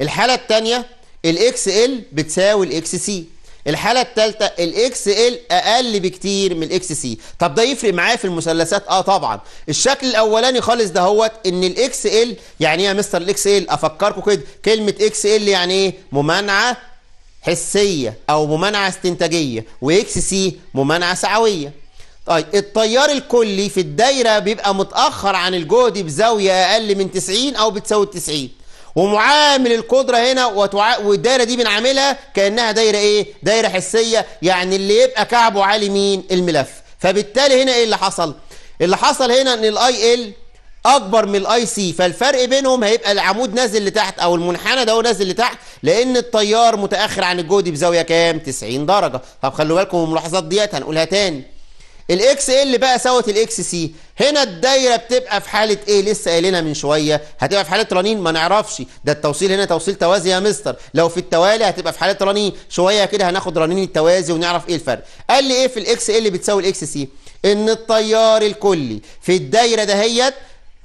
الحاله الثانيه الاكس ال بتساوي الاكس سي الحاله الثالثه الاكس ال اقل بكتير من الاكس سي طب ده يفرق معايا في المثلثات اه طبعا الشكل الاولاني خالص ده هوت ان الاكس ال يعني ايه يا مستر الاكس ال افكركم كده كلمه اكس ال يعني ايه ممانعه حسيه او ممانعه استنتاجيه واكس سي ممانعه سعويه طيب التيار الكلي في الدايره بيبقى متاخر عن الجهد بزاويه اقل من 90 او بتساوي 90 ومعامل القدره هنا وتع... والدايره دي بنعاملها كانها دايره ايه دايره حسيه يعني اللي يبقى كعبه عالي مين الملف فبالتالي هنا ايه اللي حصل اللي حصل هنا ان الاي ال اكبر من الاي سي فالفرق بينهم هيبقى العمود نازل لتحت او المنحنى ده نازل لتحت لان التيار متاخر عن الجهد بزاويه كام 90 درجه طب خلوا بالكم الملاحظات ديت هنقولها تاني الاكس ال بقى ساوت الاكس سي هنا الدايره بتبقى في حاله ايه لسه قايلينها من شويه هتبقى في حاله رنين ما نعرفش ده التوصيل هنا توصيل توازي يا مستر لو في التوالي هتبقى في حاله رنين شويه كده هناخد رنين التوازي ونعرف ايه الفرق قال لي ايه في الاكس ال بتساوي الاكس سي ان التيار الكلي في الدايره دهيت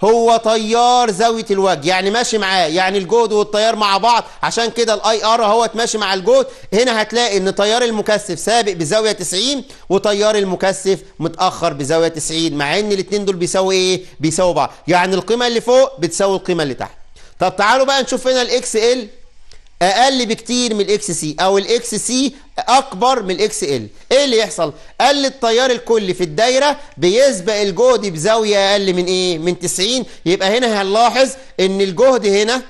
هو طيار زاويه الوجه يعني ماشي معاه يعني الجهد والتيار مع بعض عشان كده الاي ار اهوت ماشي مع الجهد هنا هتلاقي ان طيار المكثف سابق بزاويه 90 وطيار المكثف متاخر بزاويه 90 مع ان الاتنين دول بيساووا ايه بيساووا بعض يعني القيمه اللي فوق بتساوي القيمه اللي تحت طب تعالوا بقى نشوف هنا الاكس ال اقل بكتير من الاكس سي او الاكس سي اكبر من الاكس ال ايه اللي يحصل قل التيار الكلي في الدايره بيسبق الجهد بزاويه اقل من ايه من 90 يبقى هنا هنلاحظ ان الجهد هنا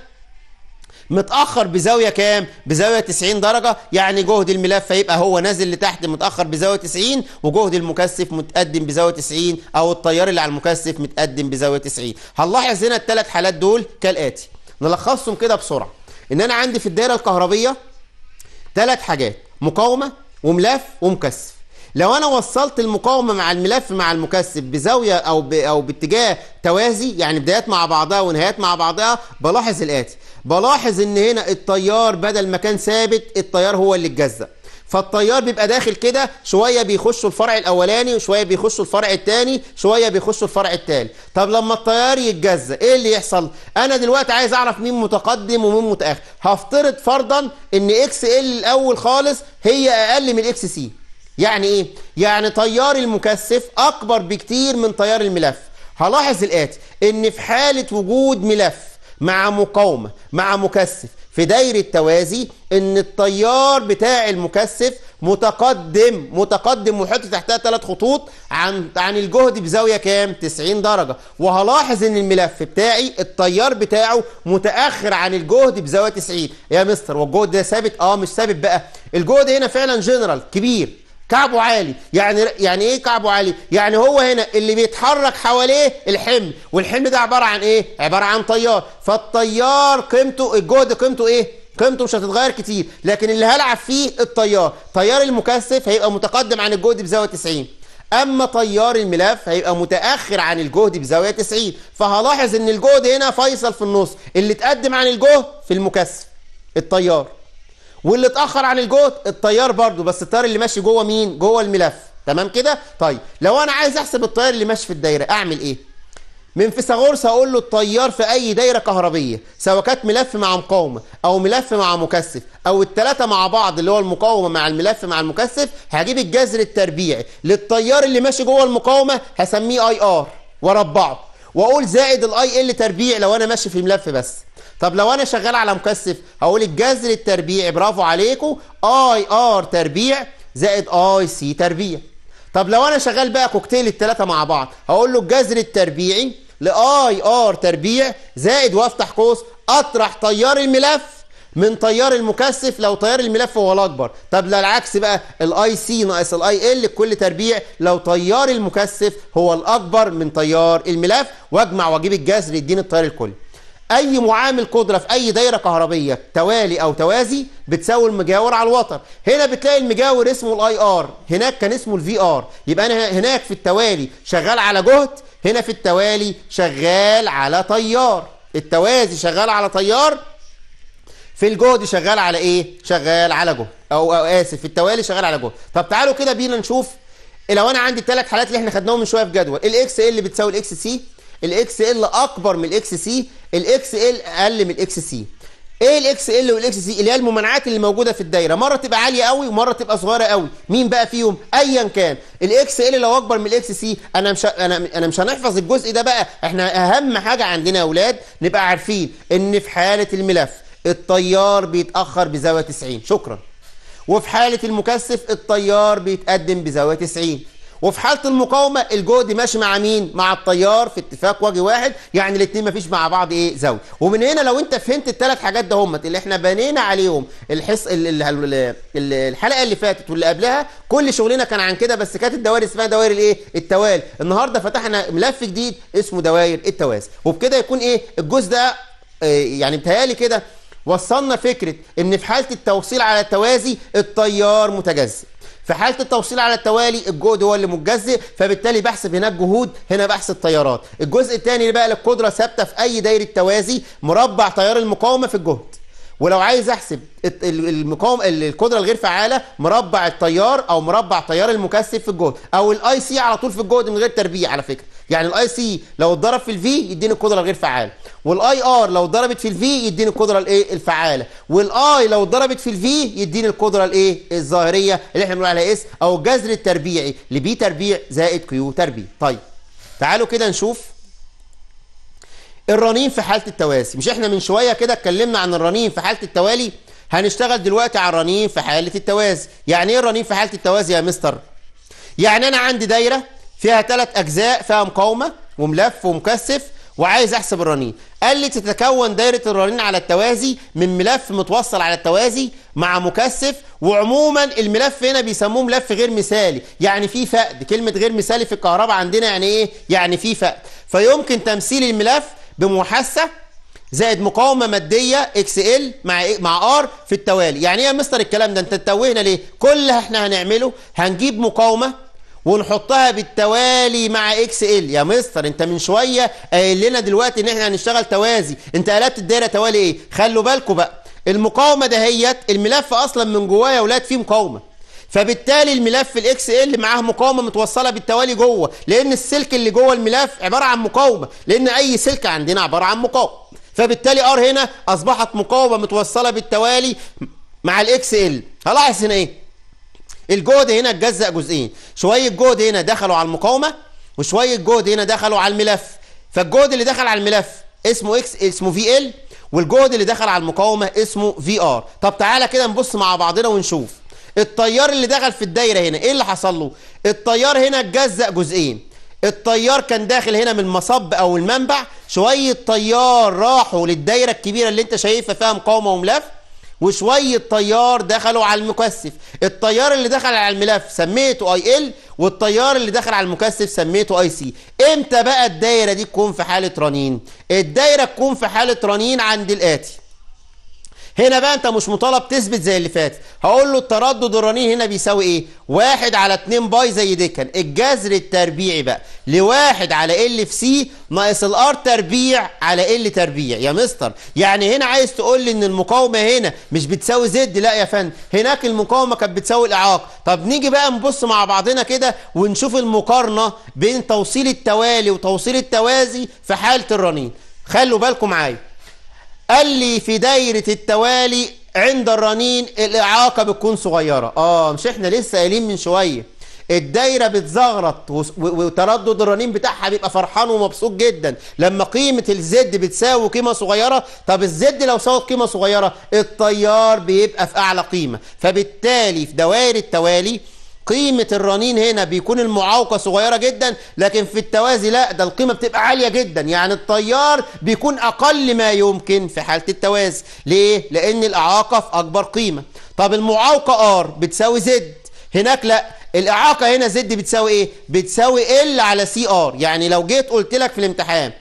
متأخر بزاوية كام؟ بزاوية 90 درجة يعني جهد الملف هيبقى هو نازل لتحت متأخر بزاوية 90 وجهد المكثف متقدم بزاوية 90 أو التيار اللي على المكثف متقدم بزاوية 90 هنلاحظ هنا الثلاث حالات دول كالآتي نلخصهم كده بسرعة إن أنا عندي في الدائرة الكهربية ثلاث حاجات مقاومة وملف ومكثف لو انا وصلت المقاومه مع الملف مع المكثف بزاويه او ب... او باتجاه توازي يعني بدايات مع بعضها ونهايات مع بعضها بلاحظ الاتي بلاحظ ان هنا التيار بدل ما كان ثابت التيار هو اللي اتجزأ فالتيار بيبقى داخل كده شويه بيخشوا الفرع الاولاني وشويه بيخشوا الفرع الثاني شويه بيخشوا الفرع الثالث طب لما التيار يتجزأ ايه اللي يحصل انا دلوقتي عايز اعرف مين متقدم ومين متاخر هفترض فرضا ان اكس ال الاول خالص هي اقل من اكس سي يعني ايه يعني تيار المكثف اكبر بكتير من تيار الملف هلاحظ الاتي ان في حاله وجود ملف مع مقاومه مع مكثف في دايرة توازي ان التيار بتاع المكثف متقدم متقدم وحط تحتها ثلاث خطوط عن عن الجهد بزاويه كام 90 درجه وهلاحظ ان الملف بتاعي التيار بتاعه متاخر عن الجهد بزاويه 90 يا مستر والجهد ده ثابت اه مش ثابت بقى الجهد هنا فعلا جنرال كبير كعبه عالي يعني يعني ايه كعبه عالي يعني هو هنا اللي بيتحرك حواليه الحمل والحمل ده عباره عن ايه عباره عن طيار فالطيار قيمته الجهد قيمته ايه قيمته مش هتتغير كتير لكن اللي هلعب فيه الطيار طيار المكثف هيبقى متقدم عن الجهد بزاويه 90 اما طيار الملف هيبقى متاخر عن الجهد بزاويه 90 فهلاحظ ان الجهد هنا فيصل في النص اللي اتقدم عن الجهد في المكثف الطيار واللي اتاخر عن الجهد التيار برضو بس التيار اللي ماشي جوه مين جوه الملف تمام كده طيب لو انا عايز احسب التيار اللي ماشي في الدايره اعمل ايه من فيثاغورس هقول له التيار في اي دايره كهربيه سواء كانت ملف مع مقاومه او ملف مع مكثف او الثلاثه مع بعض اللي هو المقاومه مع الملف مع المكثف هجيب الجذر التربيعي للتيار اللي ماشي جوه المقاومه هسميه اي ار واربعه واقول زائد الاي ال تربيع لو انا ماشي في ملف بس طب لو انا شغال على مكثف هقول الجذر التربيعي برافو عليكم اي ار تربيع زائد اي سي تربيع طب لو انا شغال بقى كوكتيل الثلاثه مع بعض هقول له الجذر التربيعي لاي ار تربيع زائد وافتح قوس اطرح تيار الملف من تيار المكثف لو تيار الملف هو الاكبر طب لو العكس بقى الاي سي ناقص الاي ال كل تربيع لو تيار المكثف هو الاكبر من تيار الملف واجمع واجيب الجذر يديني التيار الكلي اي معامل قدره في اي دايره كهربيه توالي او توازي بتساوي المجاور على الوتر هنا بتلاقي المجاور اسمه الاي ار هناك كان اسمه الفي ار يبقى انا هناك في التوالي شغال على جهد هنا في التوالي شغال على تيار التوازي شغال على تيار في الجهد شغال على ايه شغال على جهد او, أو اسف في التوالي شغال على جهد طب تعالوا كده بينا نشوف لو انا عندي الثلاث حالات اللي احنا خدناهم من شويه في جدول الاكس ال إيه بتساوي الاكس سي الاكس ال اكبر من الاكس سي الاكس ال اقل من الاكس سي ايه الاكس ال والاكس سي اللي هي الممانعات اللي موجوده في الدايره مره تبقى عاليه قوي ومره تبقى صغيره قوي مين بقى فيهم ايا كان الاكس ال لو اكبر من الاكس سي انا مش انا انا مش هنحفظ الجزء ده بقى احنا اهم حاجه عندنا يا اولاد نبقى عارفين ان في حاله الملف التيار بيتاخر بزاويه 90 شكرا وفي حاله المكثف التيار بيتقدم بزاويه 90 وفي حاله المقاومه الجهد ماشي مع مين مع التيار في اتفاق وجه واحد يعني الاثنين مفيش مع بعض ايه زاويه ومن هنا لو انت فهمت الثلاث حاجات ده هم اللي احنا بنينا عليهم الحص الحلقه اللي فاتت واللي قبلها كل شغلنا كان عن كده بس كانت الدوائر اسمها دوائر الايه التوالي النهارده فتحنا ملف جديد اسمه دوائر التوازي وبكده يكون ايه الجزء ده آه، يعني بتهيالي كده وصلنا فكره ان في حاله التوصيل على التوازي التيار متجزئ في حاله التوصيل على التوالي الجهد هو اللي متجزئ فبالتالي بحسب هناك جهود هنا بحسب التيارات الجزء الثاني بقى للقدره ثابته في اي دايره توازي مربع تيار المقاومه في الجهد ولو عايز احسب المقاوم القدره الغير فعاله مربع التيار او مربع تيار المكثف في الجهد او الاي سي على طول في الجهد من غير تربيع على فكره يعني الاي سي لو اتضرب في الفي يديني القدره الغير فعاله والاي ار لو اتضربت في الفي يديني القدره الايه الفعاله والاي لو اتضربت في الفي يديني القدره الايه الظاهريه اللي احنا بنقول عليها اس إيه؟ او الجذر التربيعي لبي تربيع زائد كيو تربيع طيب تعالوا كده نشوف الرنين في حالة التوازي مش احنا من شوية كده اتكلمنا عن الرنين في حالة التوالي هنشتغل دلوقتي على الرنين في حالة التوازي يعني ايه الرنين في حالة التوازي يا مستر يعني انا عندي دايرة فيها ثلاث اجزاء فيها مقاومة وملف ومكثف وعايز احسب الرنين قال لي تتكون دايرة الرنين على التوازي من ملف متوصل على التوازي مع مكثف وعموما الملف هنا بيسموه ملف غير مثالي يعني في فقد كلمة غير مثالي في الكهرباء عندنا يعني ايه يعني في فقد فيمكن تمثيل الملف بمحاسه زائد مقاومه ماديه اكس ال مع إيه؟ مع ار في التوالي يعني ايه يا مستر الكلام ده انت تتوهنا ليه كل اللي احنا هنعمله هنجيب مقاومه ونحطها بالتوالي مع اكس ال يا مستر انت من شويه قايل لنا دلوقتي ان احنا هنشتغل توازي انت قلبت الدايره توالي ايه خلوا بالكم بقى المقاومه دهيت الملف اصلا من جوايا ولاد فيه مقاومه فبالتالي الملف الاكس ال معاه مقاومه متوصله بالتوالي جوه لان السلك اللي جوه الملف عباره عن مقاومه لان اي سلك عندنا عباره عن مقاومه فبالتالي ار هنا اصبحت مقاومه متوصله بالتوالي مع الاكس ال هلاحظ هنا ايه الجهد هنا اتجزأ جزئين شويه جهد هنا دخلوا على المقاومه وشويه جهد هنا دخلوا على الملف فالجهد اللي دخل على الملف اسمه اكس اسمه في ال والجهد اللي دخل على المقاومه اسمه في ار طب تعالى كده نبص مع بعضنا ونشوف الطيار اللي دخل في الدايره هنا ايه اللي حصل له الطيار هنا اتجزأ جزئين الطيار كان داخل هنا من المصب او المنبع شويه طيار راحوا للدايره الكبيره اللي انت شايفها فيها مقاومه وملف وشويه طيار دخلوا على المكثف الطيار اللي دخل على الملف سميته اي ال والطيار اللي دخل على المكثف سميته اي سي امتى بقى الدايره دي تكون في حاله رنين الدايره تكون في حاله رنين عند الاتي هنا بقى انت مش مطالب تثبت زي اللي فات هقول له التردد الرنين هنا بيساوي ايه واحد على 2 باي زي كان الجذر التربيعي بقى لواحد على ال في سي ناقص الار تربيع على ال تربيع يا مستر يعني هنا عايز تقول لي ان المقاومه هنا مش بتساوي زد لا يا فندم هناك المقاومه كانت بتساوي الاعاق طب نيجي بقى نبص مع بعضنا كده ونشوف المقارنه بين توصيل التوالي وتوصيل التوازي في حاله الرنين خلوا بالكم معايا قال لي في دايرة التوالي عند الرنين الإعاقة بتكون صغيرة آه مش إحنا لسه قايلين من شوية الدايرة بتزغرط وتردد الرنين بتاعها بيبقى فرحان ومبسوط جدا لما قيمة الزد بتساوي قيمة صغيرة طب الزد لو ساوت قيمة صغيرة التيار بيبقى في أعلى قيمة فبالتالي في دوائر التوالي قيمة الرنين هنا بيكون المعاوقة صغيرة جدا لكن في التوازي لا ده القيمة بتبقى عالية جدا يعني الطيار بيكون أقل ما يمكن في حالة التوازي ليه؟ لأن الإعاقة في أكبر قيمة طب المعاوقة R بتساوي زد هناك لا الإعاقة هنا زد بتساوي إيه؟ بتساوي L على CR يعني لو جيت قلت لك في الامتحان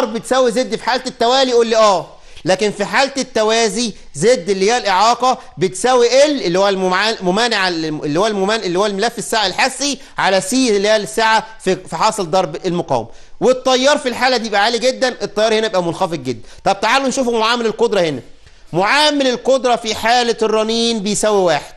R بتساوي زد في حالة التوالي قول لي آه لكن في حالة التوازي زد اللي هي الإعاقة بتساوي ال اللي هو الممانع اللي هو الممان اللي هو الملف الساعة الحسي على سي اللي هي الساعة في في حاصل ضرب المقاومة والتيار في الحالة دي بقى عالي جدا التيار هنا بقى منخفض جدا طب تعالوا نشوف معامل القدرة هنا معامل القدرة في حالة الرنين بيساوي واحد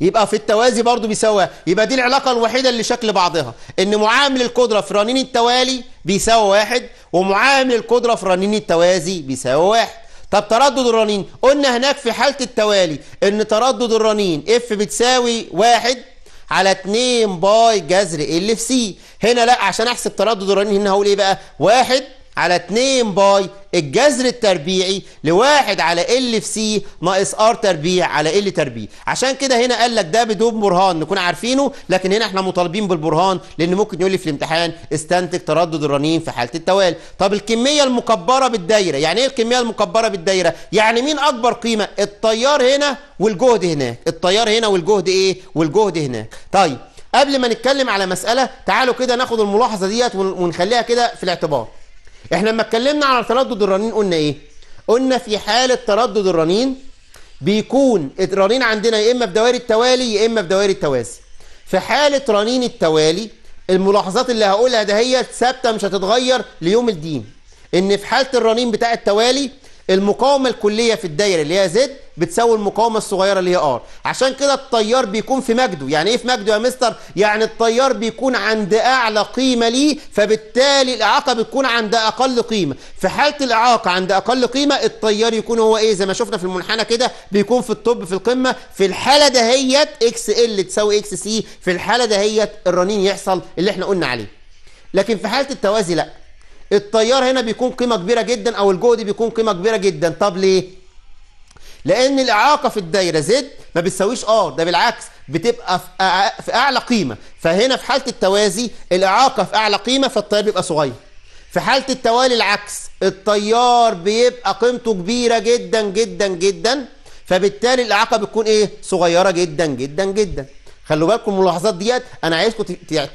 يبقى في التوازي برضه بيساوي يبقى دي العلاقه الوحيده اللي شكل بعضها ان معامل القدره في رنين التوالي بيساوي واحد ومعامل القدره في رنين التوازي بيساوي واحد طب تردد الرنين قلنا هناك في حاله التوالي ان تردد الرنين اف بتساوي واحد على 2 باي جذر ال في سي هنا لا عشان احسب تردد الرنين هنا هقول ايه بقى واحد على 2 باي الجذر التربيعي لواحد على ال في سي ناقص ار تربيع على ال تربيع عشان كده هنا قال لك ده بدون برهان نكون عارفينه لكن هنا احنا مطالبين بالبرهان لان ممكن يقول لي في الامتحان استنتج تردد الرنين في حاله التوالي طب الكميه المكبره بالدايره يعني ايه الكميه المكبره بالدايره يعني مين اكبر قيمه التيار هنا والجهد هناك التيار هنا والجهد ايه والجهد هناك طيب قبل ما نتكلم على مساله تعالوا كده ناخد الملاحظه ديت ونخليها كده في الاعتبار احنا لما اتكلمنا على تردد الرنين قلنا ايه قلنا في حاله تردد الرنين بيكون الرنين عندنا يا اما في دوائر التوالي يا اما في دوائر التوازي في حاله رنين التوالي الملاحظات اللي هقولها ده هي ثابته مش هتتغير ليوم الدين ان في حاله الرنين بتاع التوالي المقاومة الكلية في الدايرة اللي هي زد بتساوي المقاومة الصغيرة اللي هي ار عشان كده التيار بيكون في مجده يعني ايه في مجده يا مستر يعني التيار بيكون عند اعلى قيمة ليه فبالتالي الاعاقة بتكون عند اقل قيمة في حالة الاعاقة عند اقل قيمة التيار يكون هو ايه زي ما شفنا في المنحنى كده بيكون في الطب في القمة في الحالة دهيت اكس ال تساوي اكس سي في الحالة دهيت الرنين يحصل اللي احنا قلنا عليه لكن في حالة التوازي لا التيار هنا بيكون قيمة كبيرة جدا أو الجهد بيكون قيمة كبيرة جدا طب ليه؟ لأن الإعاقة في الدايرة زد ما بتساويش آر ده بالعكس بتبقى في أعلى قيمة فهنا في حالة التوازي الإعاقة في أعلى قيمة فالتيار بيبقى صغير في حالة التوالي العكس التيار بيبقى قيمته كبيرة جدا جدا جدا فبالتالي الإعاقة بتكون إيه؟ صغيرة جدا جدا جدا خلوا بالكم الملاحظات ديت انا عايزكم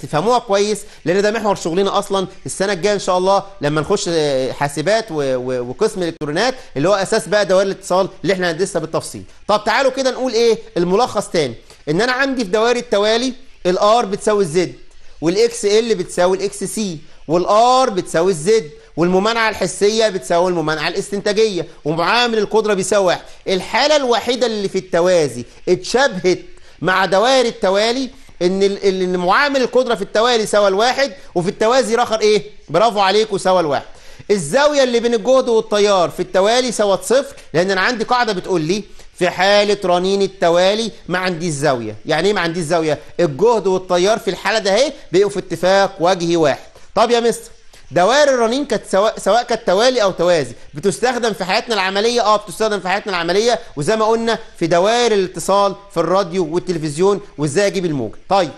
تفهموها كويس لان ده محور شغلنا اصلا السنه الجايه ان شاء الله لما نخش آه، حاسبات وقسم الكترونات اللي هو اساس بقى دوائر الاتصال اللي احنا هندرسها بالتفصيل طب تعالوا كده نقول ايه الملخص تاني ان انا عندي في دوائر التوالي الار بتساوي الزد والاكس ال بتساوي الاكس سي والار بتساوي الزد والممانعه الحسيه بتساوي الممانعه الاستنتاجيه ومعامل القدره بيساوي واحد الحاله الوحيده اللي في التوازي اتشابهت مع دوائر التوالي ان ان معامل القدره في التوالي سوى الواحد وفي التوازي رخر ايه برافو عليكم سوى الواحد الزاويه اللي بين الجهد والتيار في التوالي سوت صفر لان انا عندي قاعده بتقول لي في حالة رنين التوالي ما عندي الزاوية يعني ايه ما عندي الزاوية الجهد والتيار في الحالة ده اهي بيبقوا في اتفاق وجهي واحد طب يا مستر دوائر الرنين كانت سواء سواء كانت توالي او توازي بتستخدم في حياتنا العمليه اه بتستخدم في حياتنا العمليه وزي ما قلنا في دوائر الاتصال في الراديو والتلفزيون وازاي اجيب الموجه طيب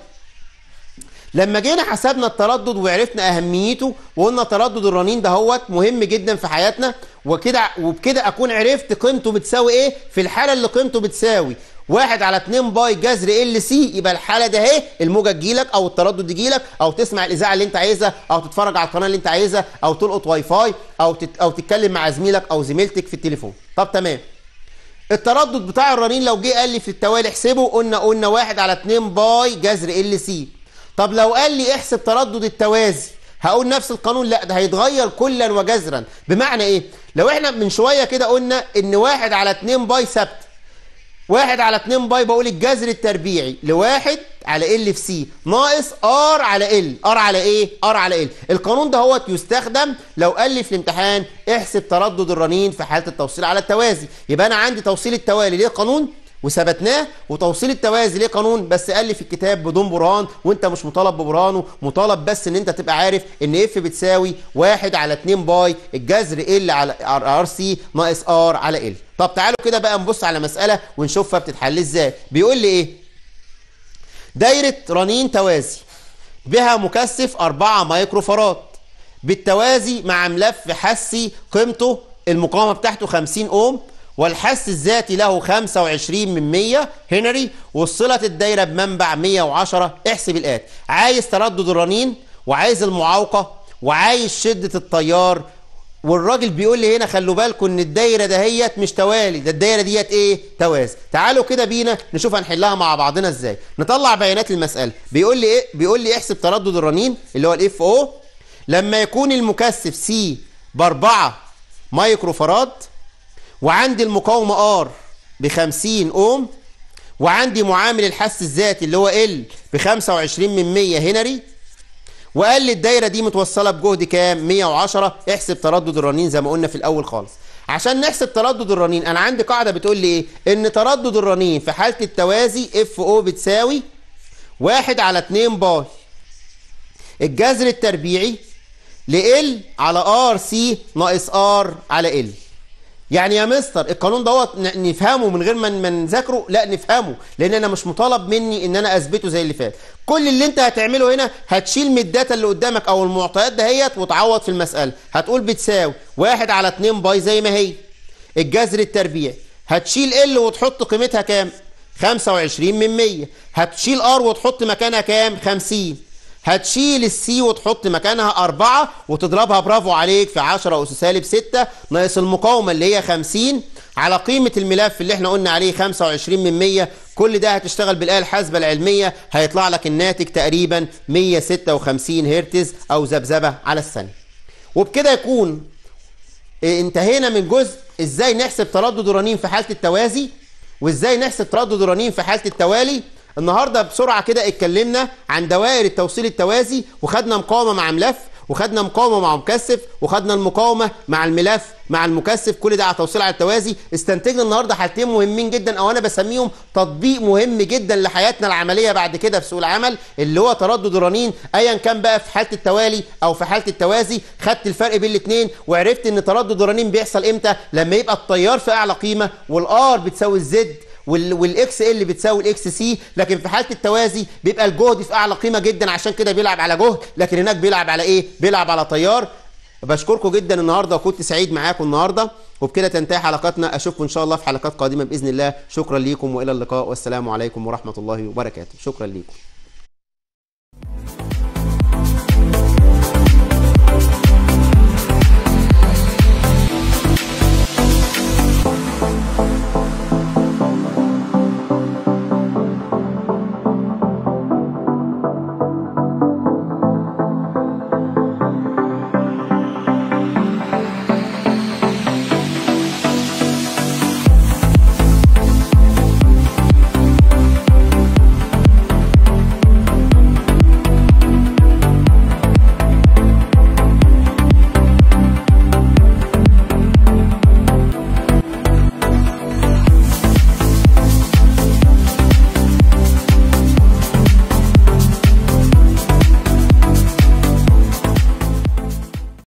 لما جينا حسبنا التردد وعرفنا اهميته وقلنا تردد الرنين ده هوت مهم جدا في حياتنا وكده وبكده اكون عرفت قيمته بتساوي ايه في الحاله اللي قيمته بتساوي واحد على 2 باي جذر ال سي يبقى الحاله ده اهي الموجه تجيلك او التردد يجيلك او تسمع الاذاعه اللي انت عايزها او تتفرج على القناه اللي انت عايزها او تلقط واي فاي او تت... او تتكلم مع زميلك او زميلتك في التليفون طب تمام التردد بتاع الرنين لو جه قال لي في التوالي احسبه قلنا قلنا واحد على 2 باي جذر ال سي طب لو قال لي احسب تردد التوازي هقول نفس القانون لا ده هيتغير كلا وجذرا بمعنى ايه لو احنا من شويه كده قلنا ان واحد على 2 باي ثابت واحد على 2 باي بقول الجذر التربيعي لواحد على ال في سي ناقص ار على ال ار على ايه ار على ال القانون ده هو يستخدم لو قال لي في الامتحان احسب تردد الرنين في حاله التوصيل على التوازي يبقى انا عندي توصيل التوالي ليه قانون وثبتناه وتوصيل التوازي ليه قانون بس قال لي في الكتاب بدون برهان وانت مش مطالب ببرهانه مطالب بس ان انت تبقى عارف ان اف بتساوي 1 على 2 باي الجذر ال على ار سي ناقص ار على ال طب تعالوا كده بقى نبص على مساله ونشوفها بتتحل ازاي بيقول لي ايه دايره رنين توازي بها مكثف 4 مايكرو فراد بالتوازي مع ملف حسي قيمته المقاومه بتاعته 50 اوم والحس الذاتي له 25 من 100 هنري وصلت الدايره بمنبع 110 احسب الاتي عايز تردد الرنين وعايز المعاوقه وعايز شده التيار والراجل بيقول لي هنا خلوا بالكم ان الدايره دهيت مش توالي ده الدايره ديت ايه توازي تعالوا كده بينا نشوف هنحلها مع بعضنا ازاي نطلع بيانات المساله بيقول لي ايه بيقول لي احسب تردد الرنين اللي هو الاف او لما يكون المكثف سي ب 4 مايكرو فراد وعندي المقاومة ار بخمسين اوم وعندي معامل الحس الذاتي اللي هو ال بخمسة وعشرين من مية هنري وقال لي الدايرة دي متوصلة بجهد كام 110 احسب تردد الرنين زي ما قلنا في الاول خالص عشان نحسب تردد الرنين انا عندي قاعدة بتقول لي ايه ان تردد الرنين في حالة التوازي اف او بتساوي واحد على 2 باي الجذر التربيعي ل ال على ار سي ناقص ار على ال يعني يا مستر القانون دوت نفهمه من غير ما نذاكره لا نفهمه لان انا مش مطالب مني ان انا اثبته زي اللي فات كل اللي انت هتعمله هنا هتشيل من الداتا اللي قدامك او المعطيات دهيت وتعوض في المساله هتقول بتساوي واحد على 2 باي زي ما هي الجذر التربيعي هتشيل ال وتحط قيمتها كام 25 من 100 هتشيل ار وتحط مكانها كام 50 هتشيل السي وتحط مكانها أربعة وتضربها برافو عليك في 10 أس سالب 6 ناقص المقاومة اللي هي 50 على قيمة الملف اللي احنا قلنا عليه 25 من 100 كل ده هتشتغل بالآلة الحاسبة العلمية هيطلع لك الناتج تقريبا 156 هرتز أو ذبذبة على الثانية وبكده يكون انتهينا من جزء ازاي نحسب تردد الرنين في حالة التوازي وازاي نحسب تردد الرنين في حالة التوالي النهارده بسرعه كده اتكلمنا عن دوائر التوصيل التوازي وخدنا مقاومه مع ملف وخدنا مقاومه مع مكثف وخدنا المقاومه مع الملف مع المكثف كل ده على توصيل على التوازي استنتجنا النهارده حاجتين مهمين جدا او انا بسميهم تطبيق مهم جدا لحياتنا العمليه بعد كده في سوق العمل اللي هو تردد الرنين ايا كان بقى في حاله التوالي او في حاله التوازي خدت الفرق بين الاثنين وعرفت ان تردد الرنين بيحصل امتى لما يبقى التيار في اعلى قيمه والار بتساوي الزد والاكس ال بتساوي الاكس سي لكن في حاله التوازي بيبقى الجهد في اعلى قيمه جدا عشان كده بيلعب على جهد لكن هناك بيلعب على ايه بيلعب على تيار بشكركم جدا النهارده وكنت سعيد معاكم النهارده وبكده تنتهي حلقاتنا اشوفكم ان شاء الله في حلقات قادمه باذن الله شكرا ليكم والى اللقاء والسلام عليكم ورحمه الله وبركاته شكرا ليكم